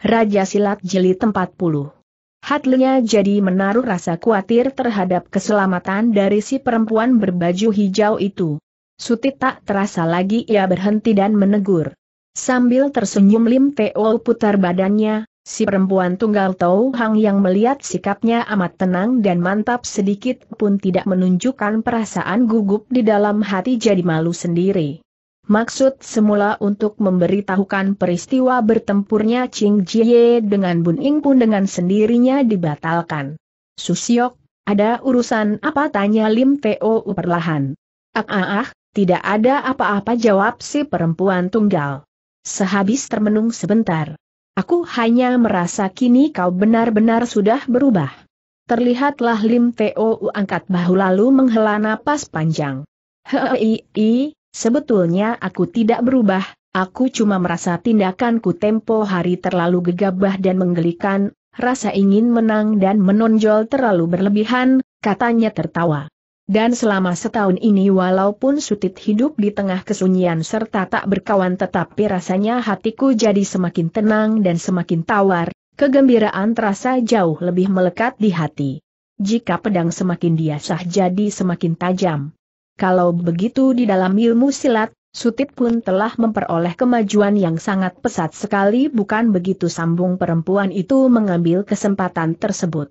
Raja Silat Jeli 40. Hatlenya jadi menaruh rasa khawatir terhadap keselamatan dari si perempuan berbaju hijau itu. Suti tak terasa lagi ia berhenti dan menegur. Sambil tersenyum Lim Teo putar badannya, si perempuan tunggal Tau Hang yang melihat sikapnya amat tenang dan mantap sedikit pun tidak menunjukkan perasaan gugup di dalam hati jadi malu sendiri. Maksud semula untuk memberitahukan peristiwa bertempurnya Ching Jie dengan Bun Ing pun dengan sendirinya dibatalkan. Susiok, ada urusan apa tanya Lim Teo perlahan. Ah, ah ah tidak ada apa-apa jawab si perempuan tunggal. Sehabis termenung sebentar. Aku hanya merasa kini kau benar-benar sudah berubah. Terlihatlah Lim Teo angkat bahu lalu menghela napas panjang. Hei, Sebetulnya aku tidak berubah, aku cuma merasa tindakanku tempo hari terlalu gegabah dan menggelikan, rasa ingin menang dan menonjol terlalu berlebihan, katanya tertawa. Dan selama setahun ini walaupun Sutit hidup di tengah kesunyian serta tak berkawan tetapi rasanya hatiku jadi semakin tenang dan semakin tawar, kegembiraan terasa jauh lebih melekat di hati. Jika pedang semakin diasah jadi semakin tajam. Kalau begitu di dalam ilmu silat, Sutit pun telah memperoleh kemajuan yang sangat pesat sekali bukan begitu sambung perempuan itu mengambil kesempatan tersebut.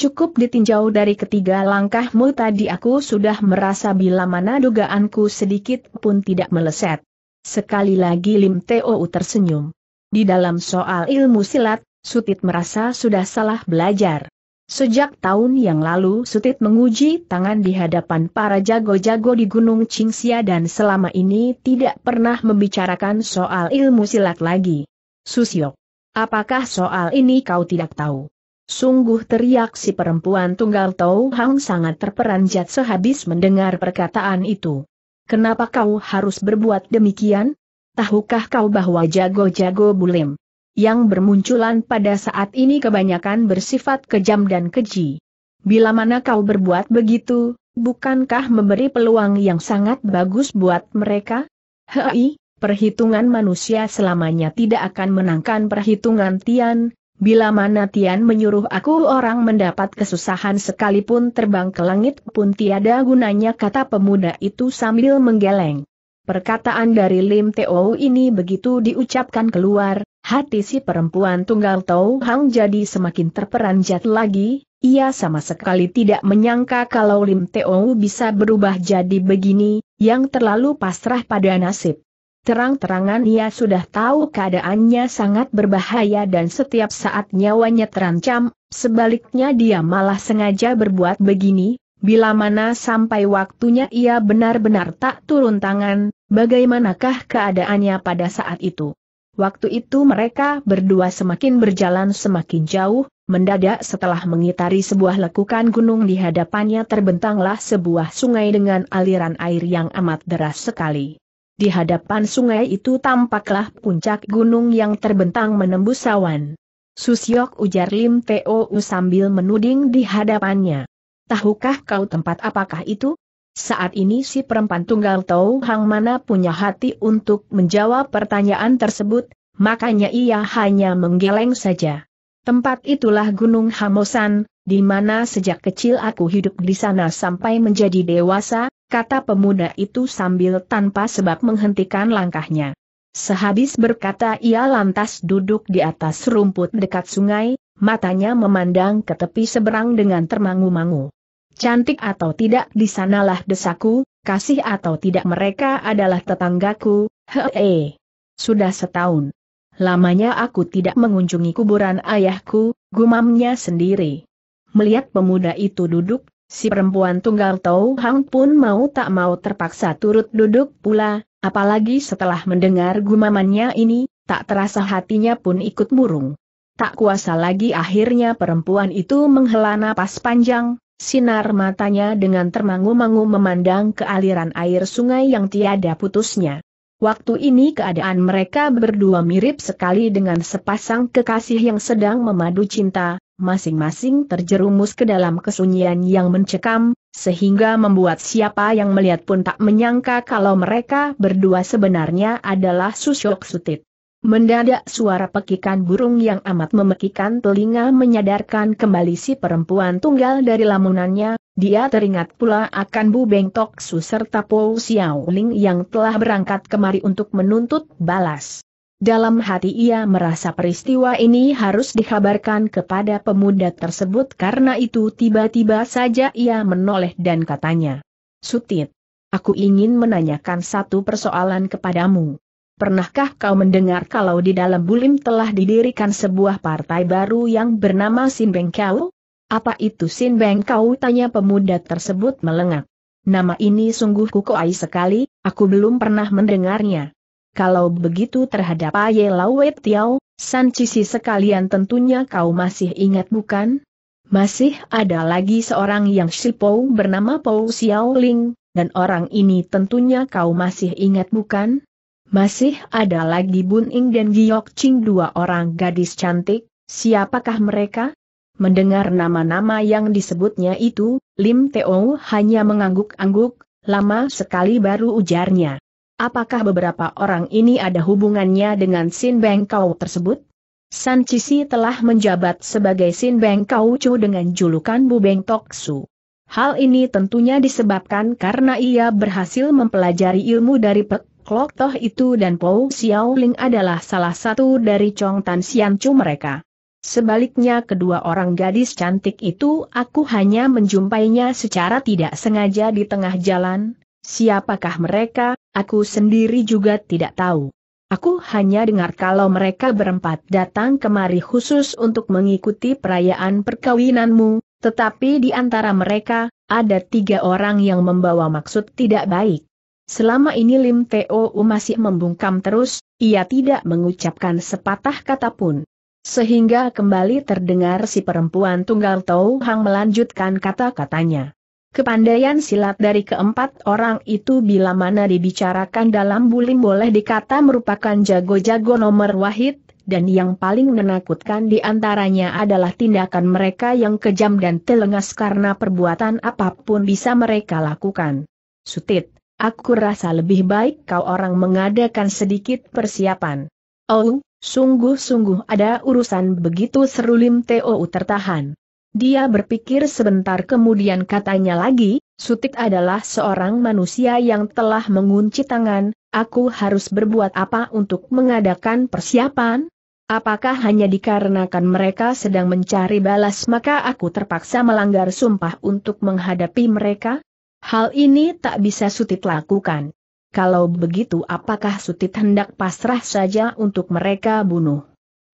Cukup ditinjau dari ketiga langkahmu tadi aku sudah merasa bila mana dugaanku sedikit pun tidak meleset. Sekali lagi Lim Teo tersenyum. Di dalam soal ilmu silat, Sutit merasa sudah salah belajar. Sejak tahun yang lalu Sutit menguji tangan di hadapan para jago-jago di Gunung Cingsia dan selama ini tidak pernah membicarakan soal ilmu silat lagi. Susyok, apakah soal ini kau tidak tahu? Sungguh teriak si perempuan tunggal Tau Hang sangat terperanjat sehabis mendengar perkataan itu. Kenapa kau harus berbuat demikian? Tahukah kau bahwa jago-jago bulim? yang bermunculan pada saat ini kebanyakan bersifat kejam dan keji. Bila mana kau berbuat begitu, bukankah memberi peluang yang sangat bagus buat mereka? Hei, perhitungan manusia selamanya tidak akan menangkan perhitungan Tian, bila mana Tian menyuruh aku orang mendapat kesusahan sekalipun terbang ke langit pun tiada gunanya kata pemuda itu sambil menggeleng. Perkataan dari Lim Teo ini begitu diucapkan keluar, Hati si perempuan tunggal Tau Hang jadi semakin terperanjat lagi, ia sama sekali tidak menyangka kalau Lim Teo bisa berubah jadi begini, yang terlalu pasrah pada nasib. Terang-terangan ia sudah tahu keadaannya sangat berbahaya dan setiap saat nyawanya terancam, sebaliknya dia malah sengaja berbuat begini, bila mana sampai waktunya ia benar-benar tak turun tangan, bagaimanakah keadaannya pada saat itu. Waktu itu mereka berdua semakin berjalan semakin jauh, mendadak setelah mengitari sebuah lekukan gunung di hadapannya terbentanglah sebuah sungai dengan aliran air yang amat deras sekali. Di hadapan sungai itu tampaklah puncak gunung yang terbentang menembus awan. Susyok ujar Lim Teo sambil menuding di hadapannya. Tahukah kau tempat apakah itu? Saat ini si perempuan tunggal tahu Hang mana punya hati untuk menjawab pertanyaan tersebut, makanya ia hanya menggeleng saja. Tempat itulah Gunung Hamosan, di mana sejak kecil aku hidup di sana sampai menjadi dewasa, kata pemuda itu sambil tanpa sebab menghentikan langkahnya. Sehabis berkata ia lantas duduk di atas rumput dekat sungai, matanya memandang ke tepi seberang dengan termangu-mangu. Cantik atau tidak di sanalah desaku, kasih atau tidak mereka adalah tetanggaku, hee. Sudah setahun. Lamanya aku tidak mengunjungi kuburan ayahku, gumamnya sendiri. Melihat pemuda itu duduk, si perempuan tunggal Tau Hang pun mau tak mau terpaksa turut duduk pula, apalagi setelah mendengar gumamannya ini, tak terasa hatinya pun ikut murung. Tak kuasa lagi akhirnya perempuan itu menghela napas panjang, Sinar matanya dengan termangu-mangu memandang ke aliran air sungai yang tiada putusnya. Waktu ini keadaan mereka berdua mirip sekali dengan sepasang kekasih yang sedang memadu cinta, masing-masing terjerumus ke dalam kesunyian yang mencekam, sehingga membuat siapa yang melihat pun tak menyangka kalau mereka berdua sebenarnya adalah Susyok Sutit. Mendadak suara pekikan burung yang amat memekikan telinga menyadarkan kembali si perempuan tunggal dari lamunannya, dia teringat pula akan Bu Beng Tok Su serta Po Xiaoling yang telah berangkat kemari untuk menuntut balas. Dalam hati ia merasa peristiwa ini harus dikabarkan kepada pemuda tersebut karena itu tiba-tiba saja ia menoleh dan katanya. Sutit, aku ingin menanyakan satu persoalan kepadamu. Pernahkah kau mendengar kalau di dalam Bulim telah didirikan sebuah partai baru yang bernama Sin Bengkau? Apa itu Sin Bengkau? Tanya pemuda tersebut melengak. Nama ini sungguh kukoai sekali, aku belum pernah mendengarnya. Kalau begitu terhadap Aye Lawe Tiao, San Cisi sekalian tentunya kau masih ingat bukan? Masih ada lagi seorang yang Shipou bernama Pou Ling dan orang ini tentunya kau masih ingat bukan? Masih ada lagi Bun Ing dan Giok Ching dua orang gadis cantik, siapakah mereka? Mendengar nama-nama yang disebutnya itu, Lim Teo hanya mengangguk-angguk, lama sekali baru ujarnya. Apakah beberapa orang ini ada hubungannya dengan Sin Beng Kau tersebut? San Cici telah menjabat sebagai Sin Beng Kau Chu dengan julukan Bu Beng Tok Su. Hal ini tentunya disebabkan karena ia berhasil mempelajari ilmu dari Pek Klok Toh itu dan Pou Xiaoling adalah salah satu dari Chong Tan Siancu mereka. Sebaliknya kedua orang gadis cantik itu aku hanya menjumpainya secara tidak sengaja di tengah jalan, siapakah mereka, aku sendiri juga tidak tahu. Aku hanya dengar kalau mereka berempat datang kemari khusus untuk mengikuti perayaan perkawinanmu, tetapi di antara mereka, ada tiga orang yang membawa maksud tidak baik. Selama ini Lim Teo masih membungkam terus, ia tidak mengucapkan sepatah kata pun. Sehingga kembali terdengar si perempuan tunggal Tau Hang melanjutkan kata-katanya. Kepandaian silat dari keempat orang itu bila mana dibicarakan dalam bulim boleh dikata merupakan jago-jago nomor wahid, dan yang paling menakutkan di antaranya adalah tindakan mereka yang kejam dan telengas karena perbuatan apapun bisa mereka lakukan. Sutit Aku rasa lebih baik kau orang mengadakan sedikit persiapan. Oh, sungguh-sungguh ada urusan begitu seru Lim Teo tertahan. Dia berpikir sebentar kemudian katanya lagi, Sutik adalah seorang manusia yang telah mengunci tangan, aku harus berbuat apa untuk mengadakan persiapan? Apakah hanya dikarenakan mereka sedang mencari balas maka aku terpaksa melanggar sumpah untuk menghadapi mereka? Hal ini tak bisa Sutit lakukan. Kalau begitu apakah Sutit hendak pasrah saja untuk mereka bunuh?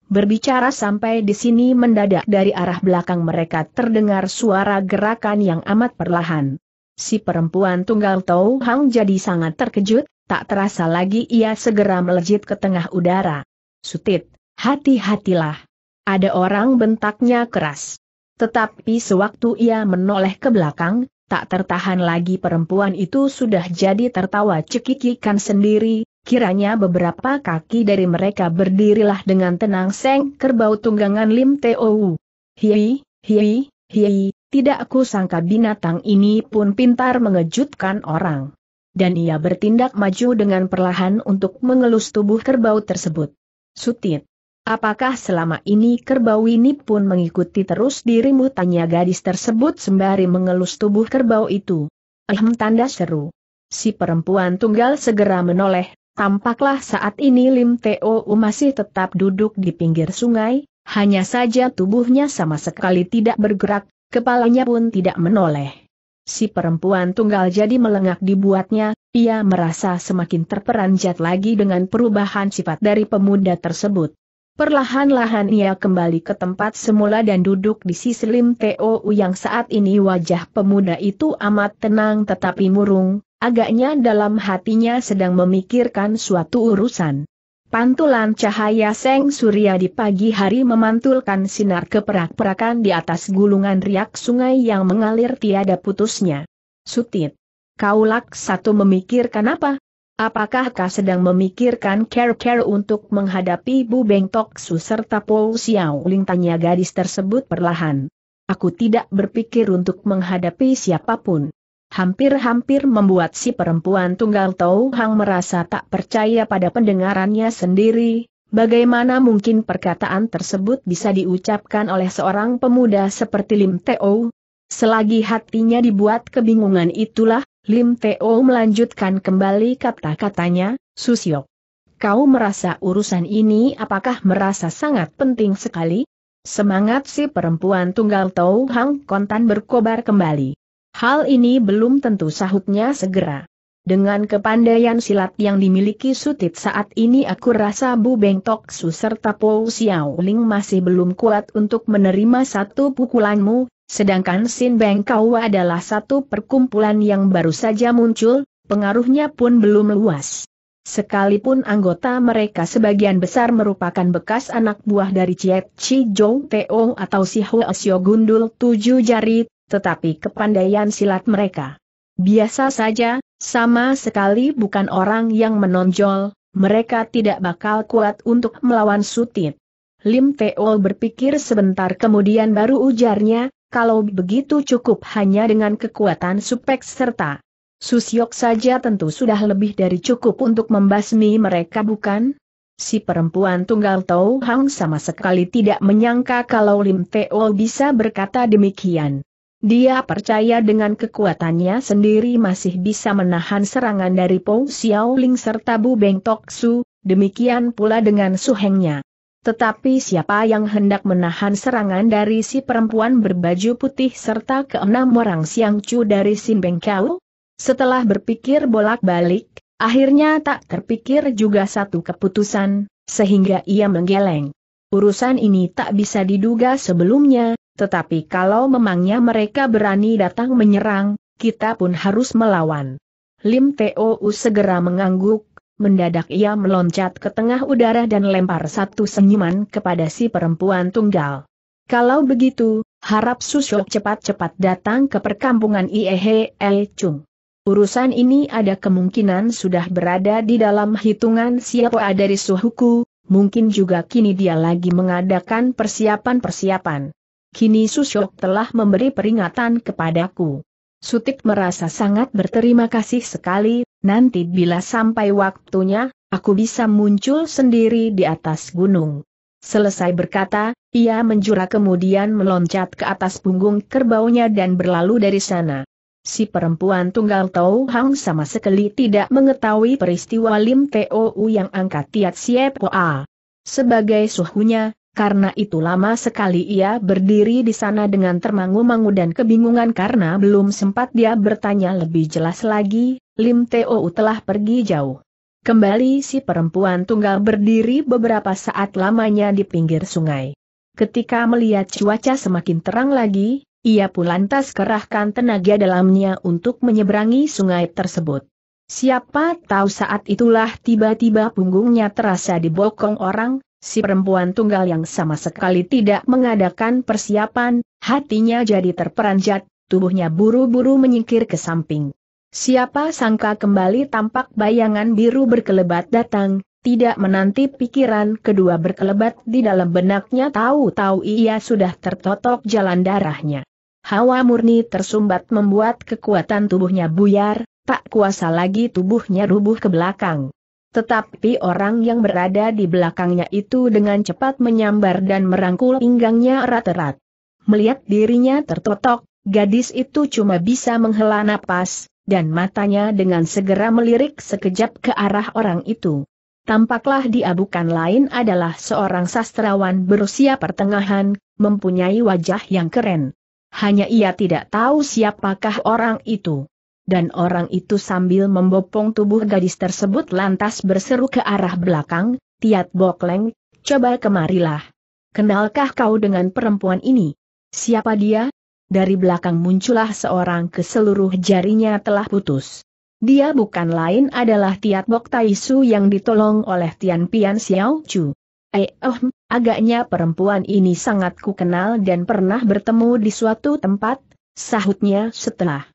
Berbicara sampai di sini mendadak dari arah belakang mereka terdengar suara gerakan yang amat perlahan. Si perempuan tunggal Tau Hang jadi sangat terkejut, tak terasa lagi ia segera melejit ke tengah udara. Sutit, hati-hatilah. Ada orang bentaknya keras. Tetapi sewaktu ia menoleh ke belakang, Tak tertahan lagi perempuan itu sudah jadi tertawa cekikikan sendiri, kiranya beberapa kaki dari mereka berdirilah dengan tenang seng kerbau tunggangan Lim Teo. Hiei, hiei, hiei, tidak aku sangka binatang ini pun pintar mengejutkan orang. Dan ia bertindak maju dengan perlahan untuk mengelus tubuh kerbau tersebut. Sutit. Apakah selama ini kerbau ini pun mengikuti terus dirimu? Tanya gadis tersebut sembari mengelus tubuh kerbau itu. Ehm tanda seru. Si perempuan tunggal segera menoleh, tampaklah saat ini Lim Teo masih tetap duduk di pinggir sungai, hanya saja tubuhnya sama sekali tidak bergerak, kepalanya pun tidak menoleh. Si perempuan tunggal jadi melengak dibuatnya, ia merasa semakin terperanjat lagi dengan perubahan sifat dari pemuda tersebut. Perlahan-lahan ia kembali ke tempat semula dan duduk di sisi Lim Teo yang saat ini wajah pemuda itu amat tenang tetapi murung, agaknya dalam hatinya sedang memikirkan suatu urusan. Pantulan cahaya Seng Surya di pagi hari memantulkan sinar keperak-perakan di atas gulungan riak sungai yang mengalir tiada putusnya. Sutit. Kaulak satu memikirkan apa? Apakah kau sedang memikirkan care-care untuk menghadapi Bu Beng Tok Su serta Po Xiao Ling tanya gadis tersebut perlahan. Aku tidak berpikir untuk menghadapi siapapun. Hampir-hampir membuat si perempuan tunggal Tau Hang merasa tak percaya pada pendengarannya sendiri, bagaimana mungkin perkataan tersebut bisa diucapkan oleh seorang pemuda seperti Lim Teo? Selagi hatinya dibuat kebingungan itulah, Lim Teo melanjutkan kembali kata-katanya, Susio. Kau merasa urusan ini apakah merasa sangat penting sekali? Semangat si perempuan tunggal Tau Hang Kontan berkobar kembali. Hal ini belum tentu sahutnya segera. Dengan kepandaian silat yang dimiliki Sutit saat ini aku rasa Bu Beng Tok Su serta Po Xiao Ling masih belum kuat untuk menerima satu pukulanmu, Sedangkan Sin Beng Kawa adalah satu perkumpulan yang baru saja muncul, pengaruhnya pun belum luas. Sekalipun anggota mereka sebagian besar merupakan bekas anak buah dari Chiet Chi Jong Teong atau Si Hua Sio Gundul Tujuh Jari, tetapi kepandaian silat mereka biasa saja, sama sekali bukan orang yang menonjol, mereka tidak bakal kuat untuk melawan Sutit. Lim Teo berpikir sebentar kemudian baru ujarnya, kalau begitu cukup hanya dengan kekuatan supek serta Susyok saja tentu sudah lebih dari cukup untuk membasmi mereka bukan? Si perempuan tunggal Tau Hang sama sekali tidak menyangka kalau Lim Teo bisa berkata demikian. Dia percaya dengan kekuatannya sendiri masih bisa menahan serangan dari Xiao Xiaoling serta Bu Beng Tok Su, demikian pula dengan suhengnya. Tetapi siapa yang hendak menahan serangan dari si perempuan berbaju putih serta keenam orang siang cu dari Sin Bengkau? Setelah berpikir bolak-balik, akhirnya tak terpikir juga satu keputusan, sehingga ia menggeleng. Urusan ini tak bisa diduga sebelumnya, tetapi kalau memangnya mereka berani datang menyerang, kita pun harus melawan. Lim Teu segera mengangguk, mendadak ia meloncat ke tengah udara dan lempar satu senyuman kepada si perempuan tunggal. Kalau begitu, harap susuk cepat-cepat datang ke perkampungan Iehe El Chung. Urusan ini ada kemungkinan sudah berada di dalam hitungan siapa dari suhuku, mungkin juga kini dia lagi mengadakan persiapan-persiapan. Kini Susyok telah memberi peringatan kepadaku. Sutik merasa sangat berterima kasih sekali Nanti bila sampai waktunya, aku bisa muncul sendiri di atas gunung. Selesai berkata, ia menjura kemudian meloncat ke atas punggung kerbaunya dan berlalu dari sana. Si perempuan tunggal Tau Hang sama sekali tidak mengetahui peristiwa Lim Tou yang angkat Tiat siap Poa. Sebagai suhunya, karena itu lama sekali ia berdiri di sana dengan termangu-mangu dan kebingungan karena belum sempat dia bertanya lebih jelas lagi, Lim Teo telah pergi jauh. Kembali si perempuan tunggal berdiri beberapa saat lamanya di pinggir sungai. Ketika melihat cuaca semakin terang lagi, ia pun lantas kerahkan tenaga dalamnya untuk menyeberangi sungai tersebut. Siapa tahu saat itulah tiba-tiba punggungnya terasa dibokong orang, si perempuan tunggal yang sama sekali tidak mengadakan persiapan, hatinya jadi terperanjat, tubuhnya buru-buru menyingkir ke samping. Siapa sangka kembali tampak bayangan biru berkelebat datang, tidak menanti pikiran kedua berkelebat di dalam benaknya tahu-tahu ia sudah tertotok jalan darahnya. Hawa murni tersumbat membuat kekuatan tubuhnya buyar, tak kuasa lagi tubuhnya rubuh ke belakang. Tetapi orang yang berada di belakangnya itu dengan cepat menyambar dan merangkul pinggangnya erat-erat. Melihat dirinya tertotok, gadis itu cuma bisa menghela napas, dan matanya dengan segera melirik sekejap ke arah orang itu. Tampaklah dia bukan lain adalah seorang sastrawan berusia pertengahan, mempunyai wajah yang keren. Hanya ia tidak tahu siapakah orang itu. Dan orang itu sambil membopong tubuh gadis tersebut lantas berseru ke arah belakang, Tiat Bokleng, coba kemarilah. Kenalkah kau dengan perempuan ini? Siapa dia? dari belakang muncullah seorang ke seluruh jarinya telah putus. Dia bukan lain adalah Tiat Bok Taisu yang ditolong oleh Tian Pian Xiao Chu. Eh, oh, agaknya perempuan ini sangat kukenal dan pernah bertemu di suatu tempat, sahutnya setelah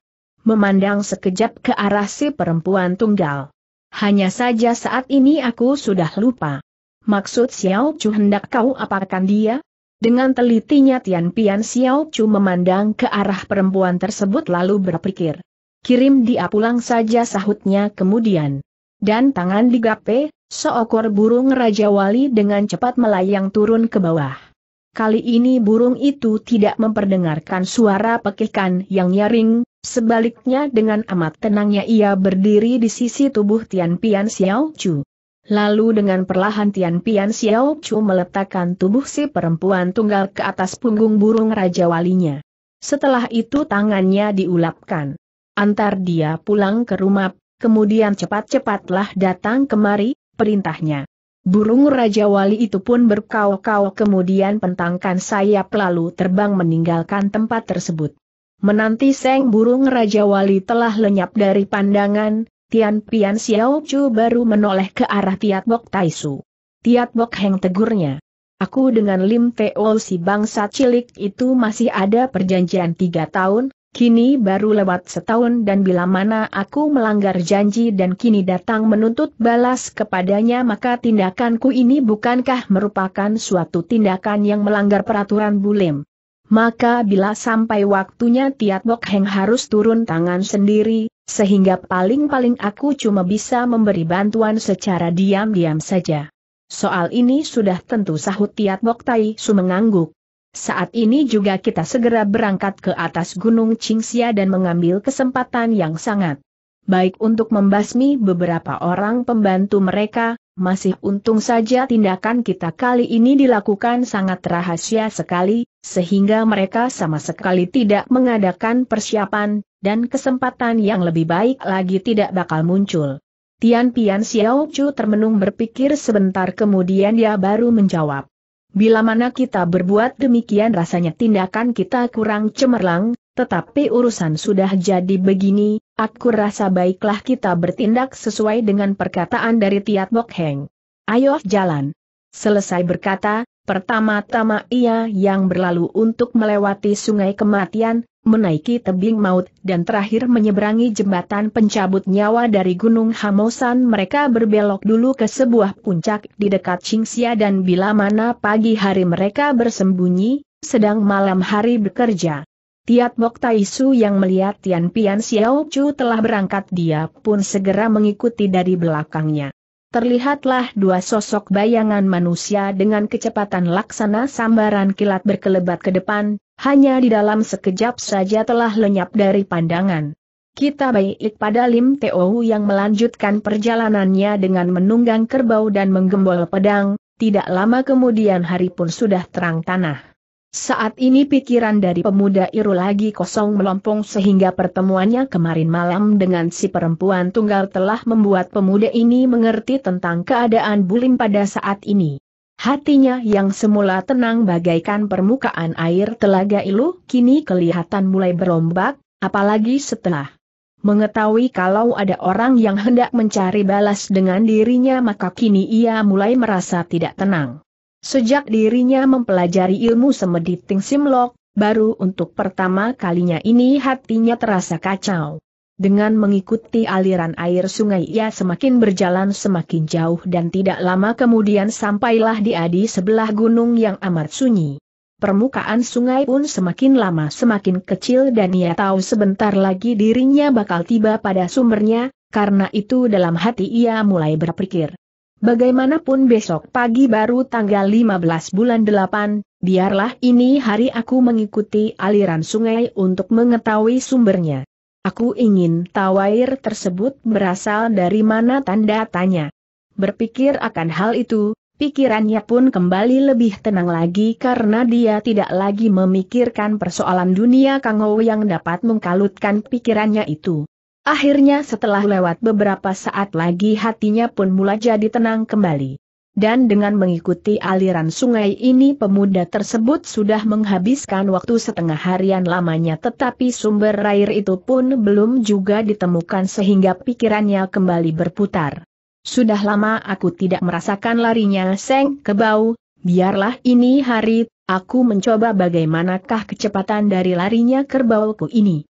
memandang sekejap ke arah si perempuan tunggal. Hanya saja saat ini aku sudah lupa. Maksud Xiao Chu hendak kau apakan dia? Dengan telitinya Tian Pian Xiao Chu memandang ke arah perempuan tersebut lalu berpikir. Kirim dia pulang saja sahutnya kemudian. Dan tangan digape, seekor burung Raja Wali dengan cepat melayang turun ke bawah. Kali ini burung itu tidak memperdengarkan suara pekikan yang nyaring, sebaliknya dengan amat tenangnya ia berdiri di sisi tubuh Tian Pian Xiao Chu. Lalu dengan perlahan Tian Pian Xiao Chu meletakkan tubuh si perempuan tunggal ke atas punggung burung Raja Walinya. Setelah itu tangannya diulapkan. Antar dia pulang ke rumah, kemudian cepat-cepatlah datang kemari, perintahnya. Burung Raja Wali itu pun berkau-kau kemudian pentangkan sayap lalu terbang meninggalkan tempat tersebut. Menanti Seng Burung Raja Wali telah lenyap dari pandangan, Tian Pian Xiao Chu baru menoleh ke arah Tiat Bok Tai Su. Tiat Bok Heng tegurnya. Aku dengan Lim Teo si bangsa cilik itu masih ada perjanjian tiga tahun, kini baru lewat setahun dan bila mana aku melanggar janji dan kini datang menuntut balas kepadanya maka tindakanku ini bukankah merupakan suatu tindakan yang melanggar peraturan bulim. Maka bila sampai waktunya Tiat Bok Heng harus turun tangan sendiri, sehingga paling-paling aku cuma bisa memberi bantuan secara diam-diam saja. Soal ini sudah tentu sahut Tiat Bok Tai Su mengangguk. Saat ini juga kita segera berangkat ke atas Gunung Qingxia dan mengambil kesempatan yang sangat baik untuk membasmi beberapa orang pembantu mereka, masih untung saja tindakan kita kali ini dilakukan sangat rahasia sekali, sehingga mereka sama sekali tidak mengadakan persiapan, dan kesempatan yang lebih baik lagi tidak bakal muncul. Tian Pian Xiao Chu termenung berpikir sebentar kemudian dia baru menjawab. Bila mana kita berbuat demikian rasanya tindakan kita kurang cemerlang, tetapi urusan sudah jadi begini, aku rasa baiklah kita bertindak sesuai dengan perkataan dari Tiat Bok Heng. Ayo jalan. Selesai berkata, pertama-tama ia yang berlalu untuk melewati sungai kematian, menaiki tebing maut, dan terakhir menyeberangi jembatan pencabut nyawa dari Gunung Hamosan mereka berbelok dulu ke sebuah puncak di dekat Xingxia dan bila mana pagi hari mereka bersembunyi, sedang malam hari bekerja. Tiat Bok Taisu yang melihat Tian Pian Xiao Chu telah berangkat dia pun segera mengikuti dari belakangnya terlihatlah dua sosok bayangan manusia dengan kecepatan laksana sambaran kilat berkelebat ke depan, hanya di dalam sekejap saja telah lenyap dari pandangan. Kita baik pada Lim Teo yang melanjutkan perjalanannya dengan menunggang kerbau dan menggembol pedang, tidak lama kemudian hari pun sudah terang tanah. Saat ini pikiran dari pemuda Iru lagi kosong melompong sehingga pertemuannya kemarin malam dengan si perempuan tunggal telah membuat pemuda ini mengerti tentang keadaan Bulim pada saat ini. Hatinya yang semula tenang bagaikan permukaan air telaga Ilu, kini kelihatan mulai berombak, apalagi setelah mengetahui kalau ada orang yang hendak mencari balas dengan dirinya maka kini ia mulai merasa tidak tenang. Sejak dirinya mempelajari ilmu semedi Ting Simlok, baru untuk pertama kalinya ini hatinya terasa kacau. Dengan mengikuti aliran air sungai ia semakin berjalan semakin jauh dan tidak lama kemudian sampailah di adi sebelah gunung yang amat sunyi. Permukaan sungai pun semakin lama semakin kecil dan ia tahu sebentar lagi dirinya bakal tiba pada sumbernya, karena itu dalam hati ia mulai berpikir. Bagaimanapun besok pagi baru tanggal 15 bulan 8, biarlah ini hari aku mengikuti aliran sungai untuk mengetahui sumbernya. Aku ingin tahu air tersebut berasal dari mana tanda tanya. Berpikir akan hal itu, pikirannya pun kembali lebih tenang lagi karena dia tidak lagi memikirkan persoalan dunia Kang yang dapat mengkalutkan pikirannya itu. Akhirnya setelah lewat beberapa saat lagi hatinya pun mulai jadi tenang kembali. Dan dengan mengikuti aliran sungai ini pemuda tersebut sudah menghabiskan waktu setengah harian lamanya tetapi sumber air itu pun belum juga ditemukan sehingga pikirannya kembali berputar. Sudah lama aku tidak merasakan larinya seng kebau, biarlah ini hari, aku mencoba bagaimanakah kecepatan dari larinya kerbauku ini.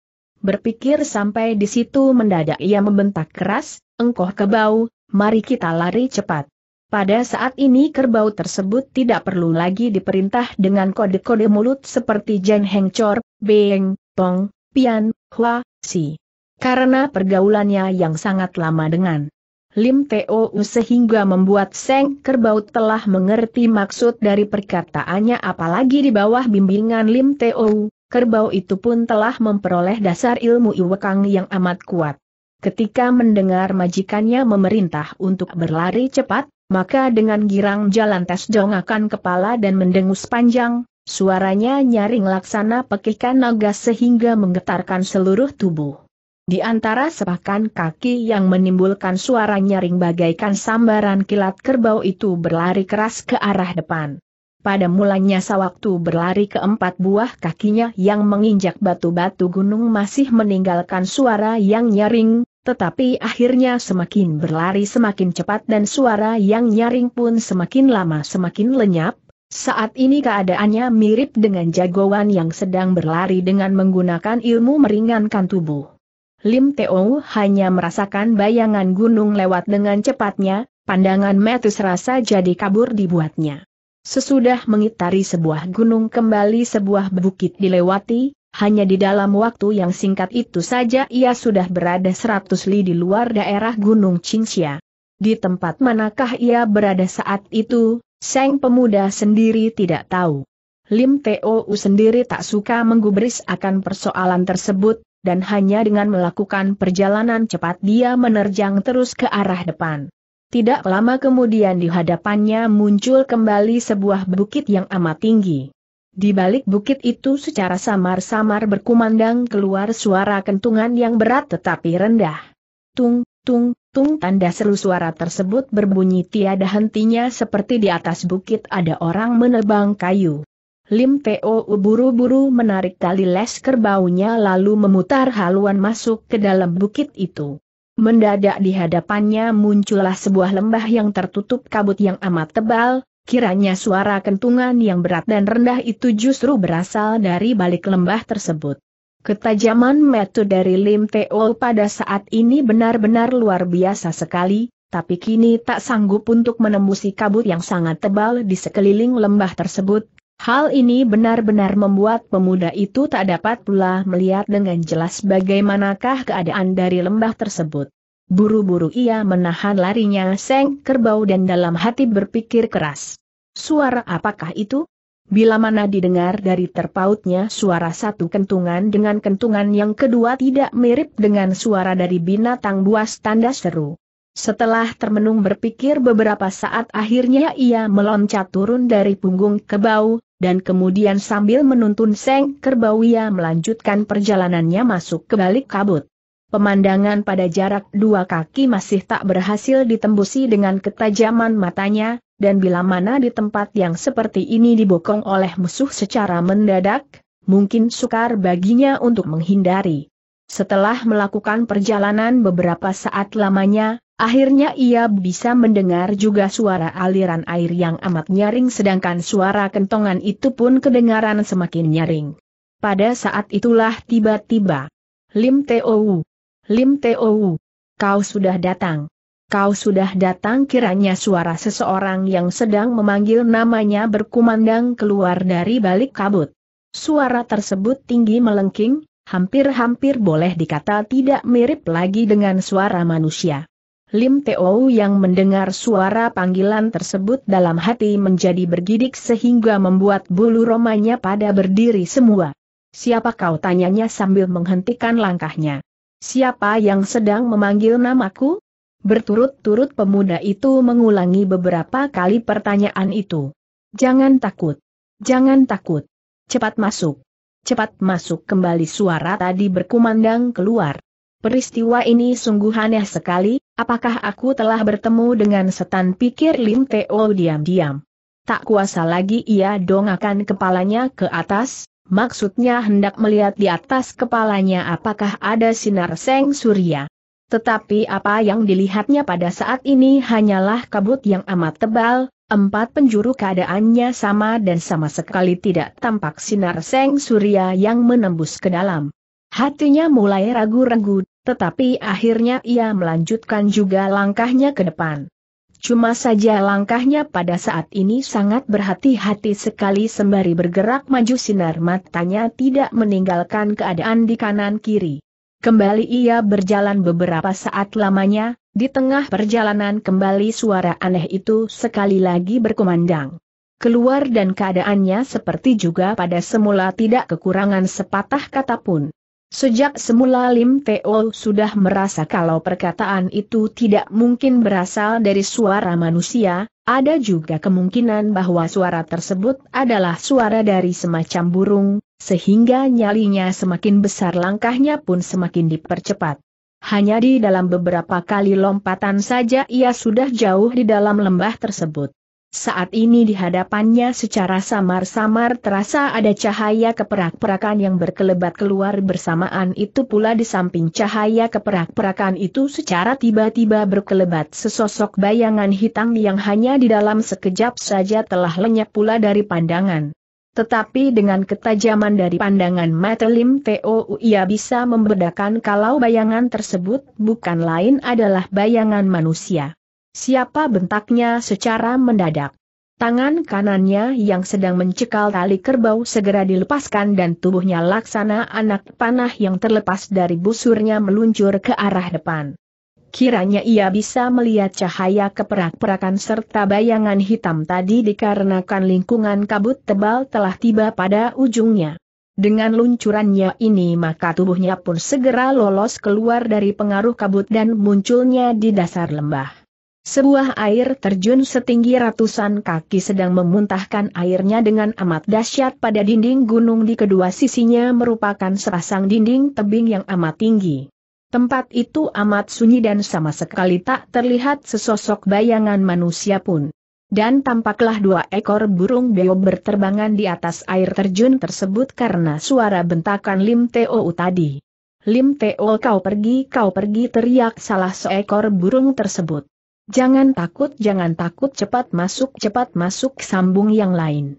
Berpikir sampai di situ mendadak ia membentak keras, engkoh kebau, mari kita lari cepat. Pada saat ini kerbau tersebut tidak perlu lagi diperintah dengan kode-kode mulut seperti Jen Heng Chor, Beng, Tong, Pian, Hua, Si. Karena pergaulannya yang sangat lama dengan Lim Teo sehingga membuat Seng Kerbau telah mengerti maksud dari perkataannya apalagi di bawah bimbingan Lim Teo kerbau itu pun telah memperoleh dasar ilmu iwekang yang amat kuat. Ketika mendengar majikannya memerintah untuk berlari cepat, maka dengan girang jalan tes dongakan kepala dan mendengus panjang, suaranya nyaring laksana pekikan naga sehingga menggetarkan seluruh tubuh. Di antara sepakan kaki yang menimbulkan suara nyaring bagaikan sambaran kilat kerbau itu berlari keras ke arah depan pada mulanya sewaktu berlari keempat buah kakinya yang menginjak batu-batu gunung masih meninggalkan suara yang nyaring, tetapi akhirnya semakin berlari semakin cepat dan suara yang nyaring pun semakin lama semakin lenyap, saat ini keadaannya mirip dengan jagoan yang sedang berlari dengan menggunakan ilmu meringankan tubuh. Lim Teo hanya merasakan bayangan gunung lewat dengan cepatnya, pandangan Metus rasa jadi kabur dibuatnya. Sesudah mengitari sebuah gunung kembali sebuah bukit dilewati, hanya di dalam waktu yang singkat itu saja ia sudah berada seratus li di luar daerah Gunung Qingxia. Di tempat manakah ia berada saat itu, Seng pemuda sendiri tidak tahu. Lim Teo sendiri tak suka menggubris akan persoalan tersebut, dan hanya dengan melakukan perjalanan cepat dia menerjang terus ke arah depan. Tidak lama kemudian di hadapannya muncul kembali sebuah bukit yang amat tinggi. Di balik bukit itu secara samar-samar berkumandang keluar suara kentungan yang berat tetapi rendah. Tung, tung, tung tanda seru suara tersebut berbunyi tiada hentinya seperti di atas bukit ada orang menebang kayu. Lim Teo buru-buru menarik tali les kerbaunya lalu memutar haluan masuk ke dalam bukit itu. Mendadak di hadapannya muncullah sebuah lembah yang tertutup kabut yang amat tebal, kiranya suara kentungan yang berat dan rendah itu justru berasal dari balik lembah tersebut. Ketajaman metode dari Lim Teo pada saat ini benar-benar luar biasa sekali, tapi kini tak sanggup untuk menembusi kabut yang sangat tebal di sekeliling lembah tersebut, Hal ini benar-benar membuat pemuda itu tak dapat pula melihat dengan jelas bagaimanakah keadaan dari lembah tersebut. Buru-buru ia menahan larinya seng kerbau dan dalam hati berpikir keras. Suara apakah itu? Bila mana didengar dari terpautnya suara satu kentungan dengan kentungan yang kedua tidak mirip dengan suara dari binatang buas tanda seru. Setelah termenung berpikir beberapa saat akhirnya ia meloncat turun dari punggung kebau, dan kemudian sambil menuntun seng kerbau ia melanjutkan perjalanannya masuk ke balik kabut. Pemandangan pada jarak dua kaki masih tak berhasil ditembusi dengan ketajaman matanya, dan bila mana di tempat yang seperti ini dibokong oleh musuh secara mendadak, mungkin sukar baginya untuk menghindari. Setelah melakukan perjalanan beberapa saat lamanya, akhirnya ia bisa mendengar juga suara aliran air yang amat nyaring sedangkan suara kentongan itu pun kedengaran semakin nyaring. Pada saat itulah tiba-tiba. Lim Teo Lim Teo Kau sudah datang. Kau sudah datang kiranya suara seseorang yang sedang memanggil namanya berkumandang keluar dari balik kabut. Suara tersebut tinggi melengking, hampir-hampir boleh dikata tidak mirip lagi dengan suara manusia. Lim Teo yang mendengar suara panggilan tersebut dalam hati menjadi bergidik sehingga membuat bulu romanya pada berdiri semua. Siapa kau tanyanya sambil menghentikan langkahnya. Siapa yang sedang memanggil namaku? Berturut-turut pemuda itu mengulangi beberapa kali pertanyaan itu. Jangan takut. Jangan takut. Cepat masuk cepat masuk kembali suara tadi berkumandang keluar. Peristiwa ini sungguh aneh sekali, apakah aku telah bertemu dengan setan pikir Lim Teo diam-diam. Tak kuasa lagi ia dongakan kepalanya ke atas, maksudnya hendak melihat di atas kepalanya apakah ada sinar seng surya. Tetapi apa yang dilihatnya pada saat ini hanyalah kabut yang amat tebal, Empat penjuru keadaannya sama dan sama sekali tidak tampak sinar seng surya yang menembus ke dalam. Hatinya mulai ragu-ragu, tetapi akhirnya ia melanjutkan juga langkahnya ke depan. Cuma saja langkahnya pada saat ini sangat berhati-hati sekali sembari bergerak maju sinar matanya tidak meninggalkan keadaan di kanan kiri. Kembali ia berjalan beberapa saat lamanya, di tengah perjalanan kembali suara aneh itu sekali lagi berkumandang. Keluar dan keadaannya seperti juga pada semula tidak kekurangan sepatah kata pun. Sejak semula Lim Teo sudah merasa kalau perkataan itu tidak mungkin berasal dari suara manusia, ada juga kemungkinan bahwa suara tersebut adalah suara dari semacam burung, sehingga nyalinya semakin besar langkahnya pun semakin dipercepat. Hanya di dalam beberapa kali lompatan saja ia sudah jauh di dalam lembah tersebut. Saat ini di hadapannya secara samar-samar terasa ada cahaya keperak-perakan yang berkelebat keluar bersamaan itu pula di samping cahaya keperak-perakan itu secara tiba-tiba berkelebat sesosok bayangan hitam yang hanya di dalam sekejap saja telah lenyap pula dari pandangan. Tetapi dengan ketajaman dari pandangan mata Lim Teo ia bisa membedakan kalau bayangan tersebut bukan lain adalah bayangan manusia. Siapa bentaknya secara mendadak. Tangan kanannya yang sedang mencekal tali kerbau segera dilepaskan dan tubuhnya laksana anak panah yang terlepas dari busurnya meluncur ke arah depan. Kiranya ia bisa melihat cahaya keperak-perakan serta bayangan hitam tadi dikarenakan lingkungan kabut tebal telah tiba pada ujungnya. Dengan luncurannya ini maka tubuhnya pun segera lolos keluar dari pengaruh kabut dan munculnya di dasar lembah. Sebuah air terjun setinggi ratusan kaki sedang memuntahkan airnya dengan amat dahsyat pada dinding gunung di kedua sisinya merupakan sepasang dinding tebing yang amat tinggi. Tempat itu amat sunyi dan sama sekali tak terlihat sesosok bayangan manusia pun. Dan tampaklah dua ekor burung beo berterbangan di atas air terjun tersebut karena suara bentakan Lim Teo tadi. Lim Teo kau pergi kau pergi teriak salah seekor burung tersebut. Jangan takut jangan takut cepat masuk cepat masuk sambung yang lain.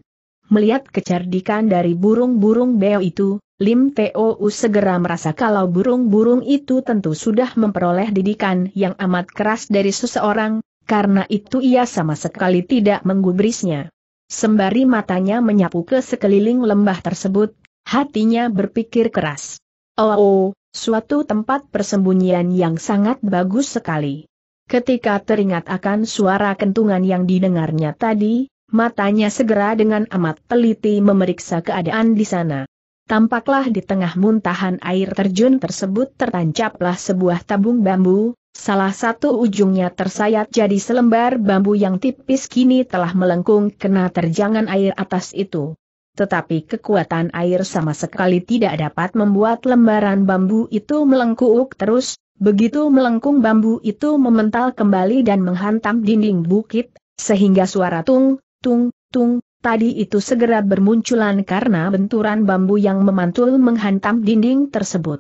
Melihat kecerdikan dari burung-burung beo itu, Lim Teo segera merasa kalau burung-burung itu tentu sudah memperoleh didikan yang amat keras dari seseorang, karena itu ia sama sekali tidak menggubrisnya. Sembari matanya menyapu ke sekeliling lembah tersebut, hatinya berpikir keras. Oh, oh suatu tempat persembunyian yang sangat bagus sekali. Ketika teringat akan suara kentungan yang didengarnya tadi, matanya segera dengan amat teliti memeriksa keadaan di sana. Tampaklah di tengah muntahan air terjun tersebut tertancaplah sebuah tabung bambu, salah satu ujungnya tersayat jadi selembar bambu yang tipis kini telah melengkung kena terjangan air atas itu. Tetapi kekuatan air sama sekali tidak dapat membuat lembaran bambu itu melengkuk terus, begitu melengkung bambu itu memental kembali dan menghantam dinding bukit, sehingga suara tung, tung, tung, tadi itu segera bermunculan karena benturan bambu yang memantul menghantam dinding tersebut.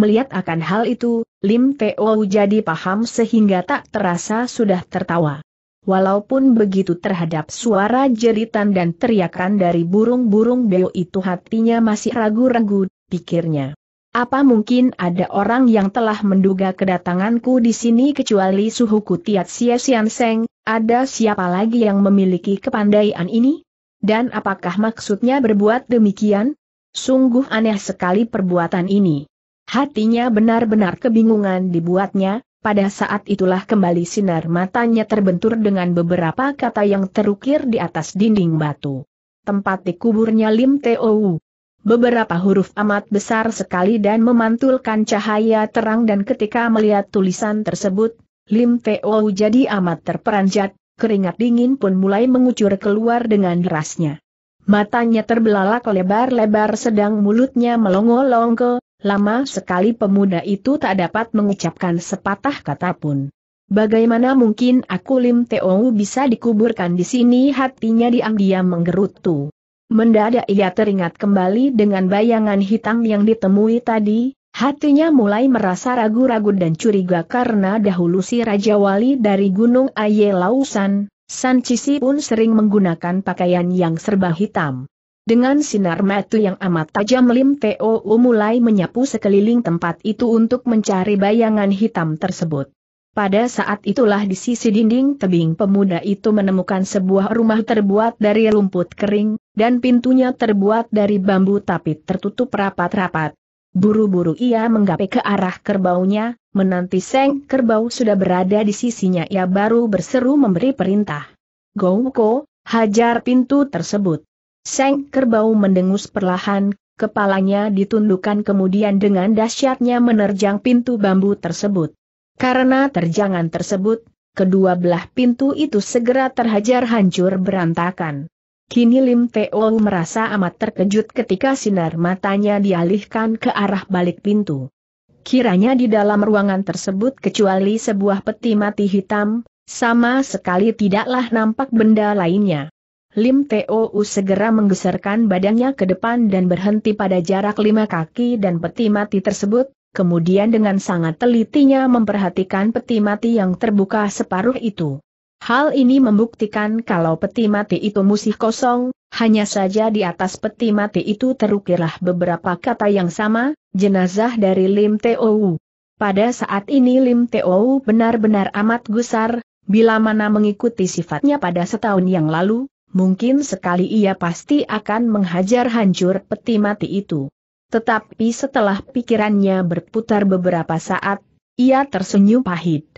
Melihat akan hal itu, Lim Teo jadi paham sehingga tak terasa sudah tertawa. Walaupun begitu terhadap suara jeritan dan teriakan dari burung-burung beo itu hatinya masih ragu-ragu, pikirnya. Apa mungkin ada orang yang telah menduga kedatanganku di sini kecuali suhuku Tiat Sia Sian Seng, ada siapa lagi yang memiliki kepandaian ini? Dan apakah maksudnya berbuat demikian? Sungguh aneh sekali perbuatan ini. Hatinya benar-benar kebingungan dibuatnya, pada saat itulah kembali sinar matanya terbentur dengan beberapa kata yang terukir di atas dinding batu. Tempat dikuburnya Lim Teo. Beberapa huruf amat besar sekali dan memantulkan cahaya terang dan ketika melihat tulisan tersebut, Lim Teo jadi amat terperanjat, keringat dingin pun mulai mengucur keluar dengan derasnya. Matanya terbelalak lebar-lebar sedang mulutnya melongo longo lama sekali pemuda itu tak dapat mengucapkan sepatah kata pun. Bagaimana mungkin aku Lim Teo bisa dikuburkan di sini hatinya diam-diam menggerutu. Mendadak ia teringat kembali dengan bayangan hitam yang ditemui tadi, Hatinya mulai merasa ragu-ragu dan curiga karena dahulu si Raja Wali dari Gunung Aye Lausan, San Cisi pun sering menggunakan pakaian yang serba hitam. Dengan sinar mata yang amat tajam Lim Teo mulai menyapu sekeliling tempat itu untuk mencari bayangan hitam tersebut. Pada saat itulah di sisi dinding tebing pemuda itu menemukan sebuah rumah terbuat dari rumput kering, dan pintunya terbuat dari bambu tapi tertutup rapat-rapat. Buru-buru ia menggapai ke arah kerbaunya, menanti seng kerbau sudah berada di sisinya ia baru berseru memberi perintah. Gouko, hajar pintu tersebut. Seng kerbau mendengus perlahan, kepalanya ditundukkan kemudian dengan dahsyatnya menerjang pintu bambu tersebut. Karena terjangan tersebut, kedua belah pintu itu segera terhajar hancur berantakan. Kini Lim Teo merasa amat terkejut ketika sinar matanya dialihkan ke arah balik pintu. Kiranya di dalam ruangan tersebut kecuali sebuah peti mati hitam, sama sekali tidaklah nampak benda lainnya. Lim Teo segera menggeserkan badannya ke depan dan berhenti pada jarak lima kaki dan peti mati tersebut, kemudian dengan sangat telitinya memperhatikan peti mati yang terbuka separuh itu. Hal ini membuktikan kalau peti mati itu musih kosong, hanya saja di atas peti mati itu terukirlah beberapa kata yang sama, jenazah dari Lim Teo. Pada saat ini Lim Teo benar-benar amat gusar, bila mana mengikuti sifatnya pada setahun yang lalu, mungkin sekali ia pasti akan menghajar hancur peti mati itu. Tetapi setelah pikirannya berputar beberapa saat, ia tersenyum pahit.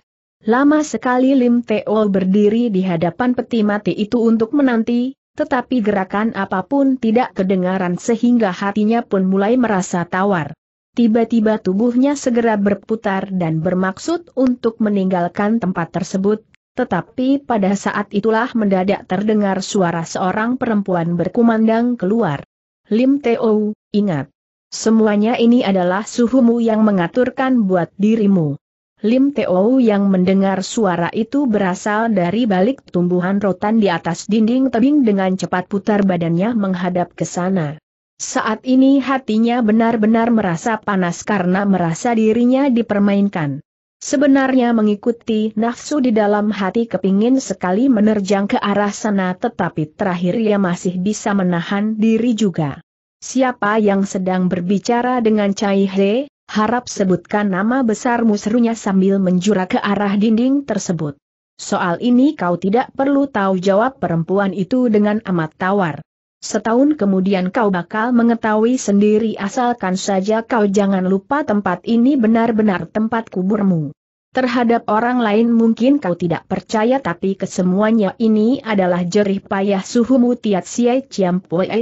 Lama sekali Lim Teo berdiri di hadapan peti mati itu untuk menanti, tetapi gerakan apapun tidak kedengaran sehingga hatinya pun mulai merasa tawar. Tiba-tiba tubuhnya segera berputar dan bermaksud untuk meninggalkan tempat tersebut, tetapi pada saat itulah mendadak terdengar suara seorang perempuan berkumandang keluar. Lim Teo, ingat. Semuanya ini adalah suhumu yang mengaturkan buat dirimu. Lim Teo yang mendengar suara itu berasal dari balik tumbuhan rotan di atas dinding tebing dengan cepat putar badannya menghadap ke sana. Saat ini hatinya benar-benar merasa panas karena merasa dirinya dipermainkan. Sebenarnya mengikuti nafsu di dalam hati kepingin sekali menerjang ke arah sana tetapi terakhir ia masih bisa menahan diri juga. Siapa yang sedang berbicara dengan Cai He? Harap sebutkan nama besar serunya sambil menjura ke arah dinding tersebut. Soal ini kau tidak perlu tahu jawab perempuan itu dengan amat tawar. Setahun kemudian kau bakal mengetahui sendiri asalkan saja kau jangan lupa tempat ini benar-benar tempat kuburmu. Terhadap orang lain mungkin kau tidak percaya tapi kesemuanya ini adalah jerih payah suhumu Tiat Siai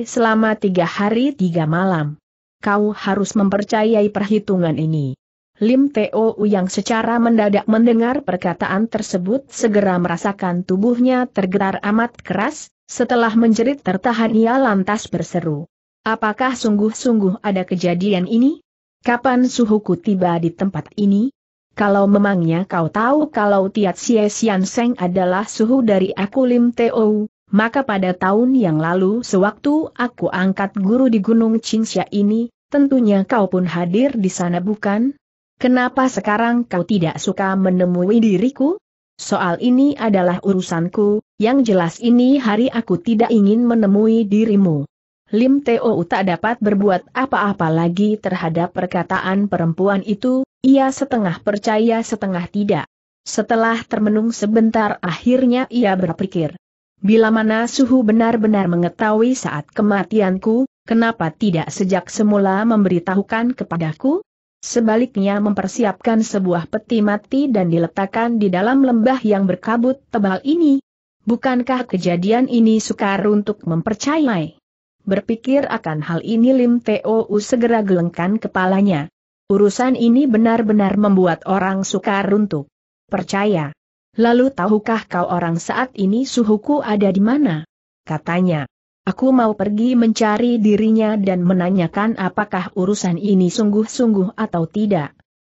selama tiga hari tiga malam kau harus mempercayai perhitungan ini. Lim Teo yang secara mendadak mendengar perkataan tersebut segera merasakan tubuhnya tergetar amat keras, setelah menjerit tertahan ia lantas berseru. Apakah sungguh-sungguh ada kejadian ini? Kapan suhuku tiba di tempat ini? Kalau memangnya kau tahu kalau Tiat Sie Sian Seng adalah suhu dari aku Lim Teo, maka pada tahun yang lalu sewaktu aku angkat guru di Gunung Cingsya ini, tentunya kau pun hadir di sana bukan? Kenapa sekarang kau tidak suka menemui diriku? Soal ini adalah urusanku, yang jelas ini hari aku tidak ingin menemui dirimu. Lim Teo tak dapat berbuat apa-apa lagi terhadap perkataan perempuan itu, ia setengah percaya setengah tidak. Setelah termenung sebentar akhirnya ia berpikir. Bila mana suhu benar-benar mengetahui saat kematianku, kenapa tidak sejak semula memberitahukan kepadaku? Sebaliknya mempersiapkan sebuah peti mati dan diletakkan di dalam lembah yang berkabut tebal ini. Bukankah kejadian ini sukar untuk mempercayai? Berpikir akan hal ini Lim T.O.U. segera gelengkan kepalanya. Urusan ini benar-benar membuat orang sukar untuk percaya. Lalu tahukah kau orang saat ini suhuku ada di mana? Katanya. Aku mau pergi mencari dirinya dan menanyakan apakah urusan ini sungguh-sungguh atau tidak.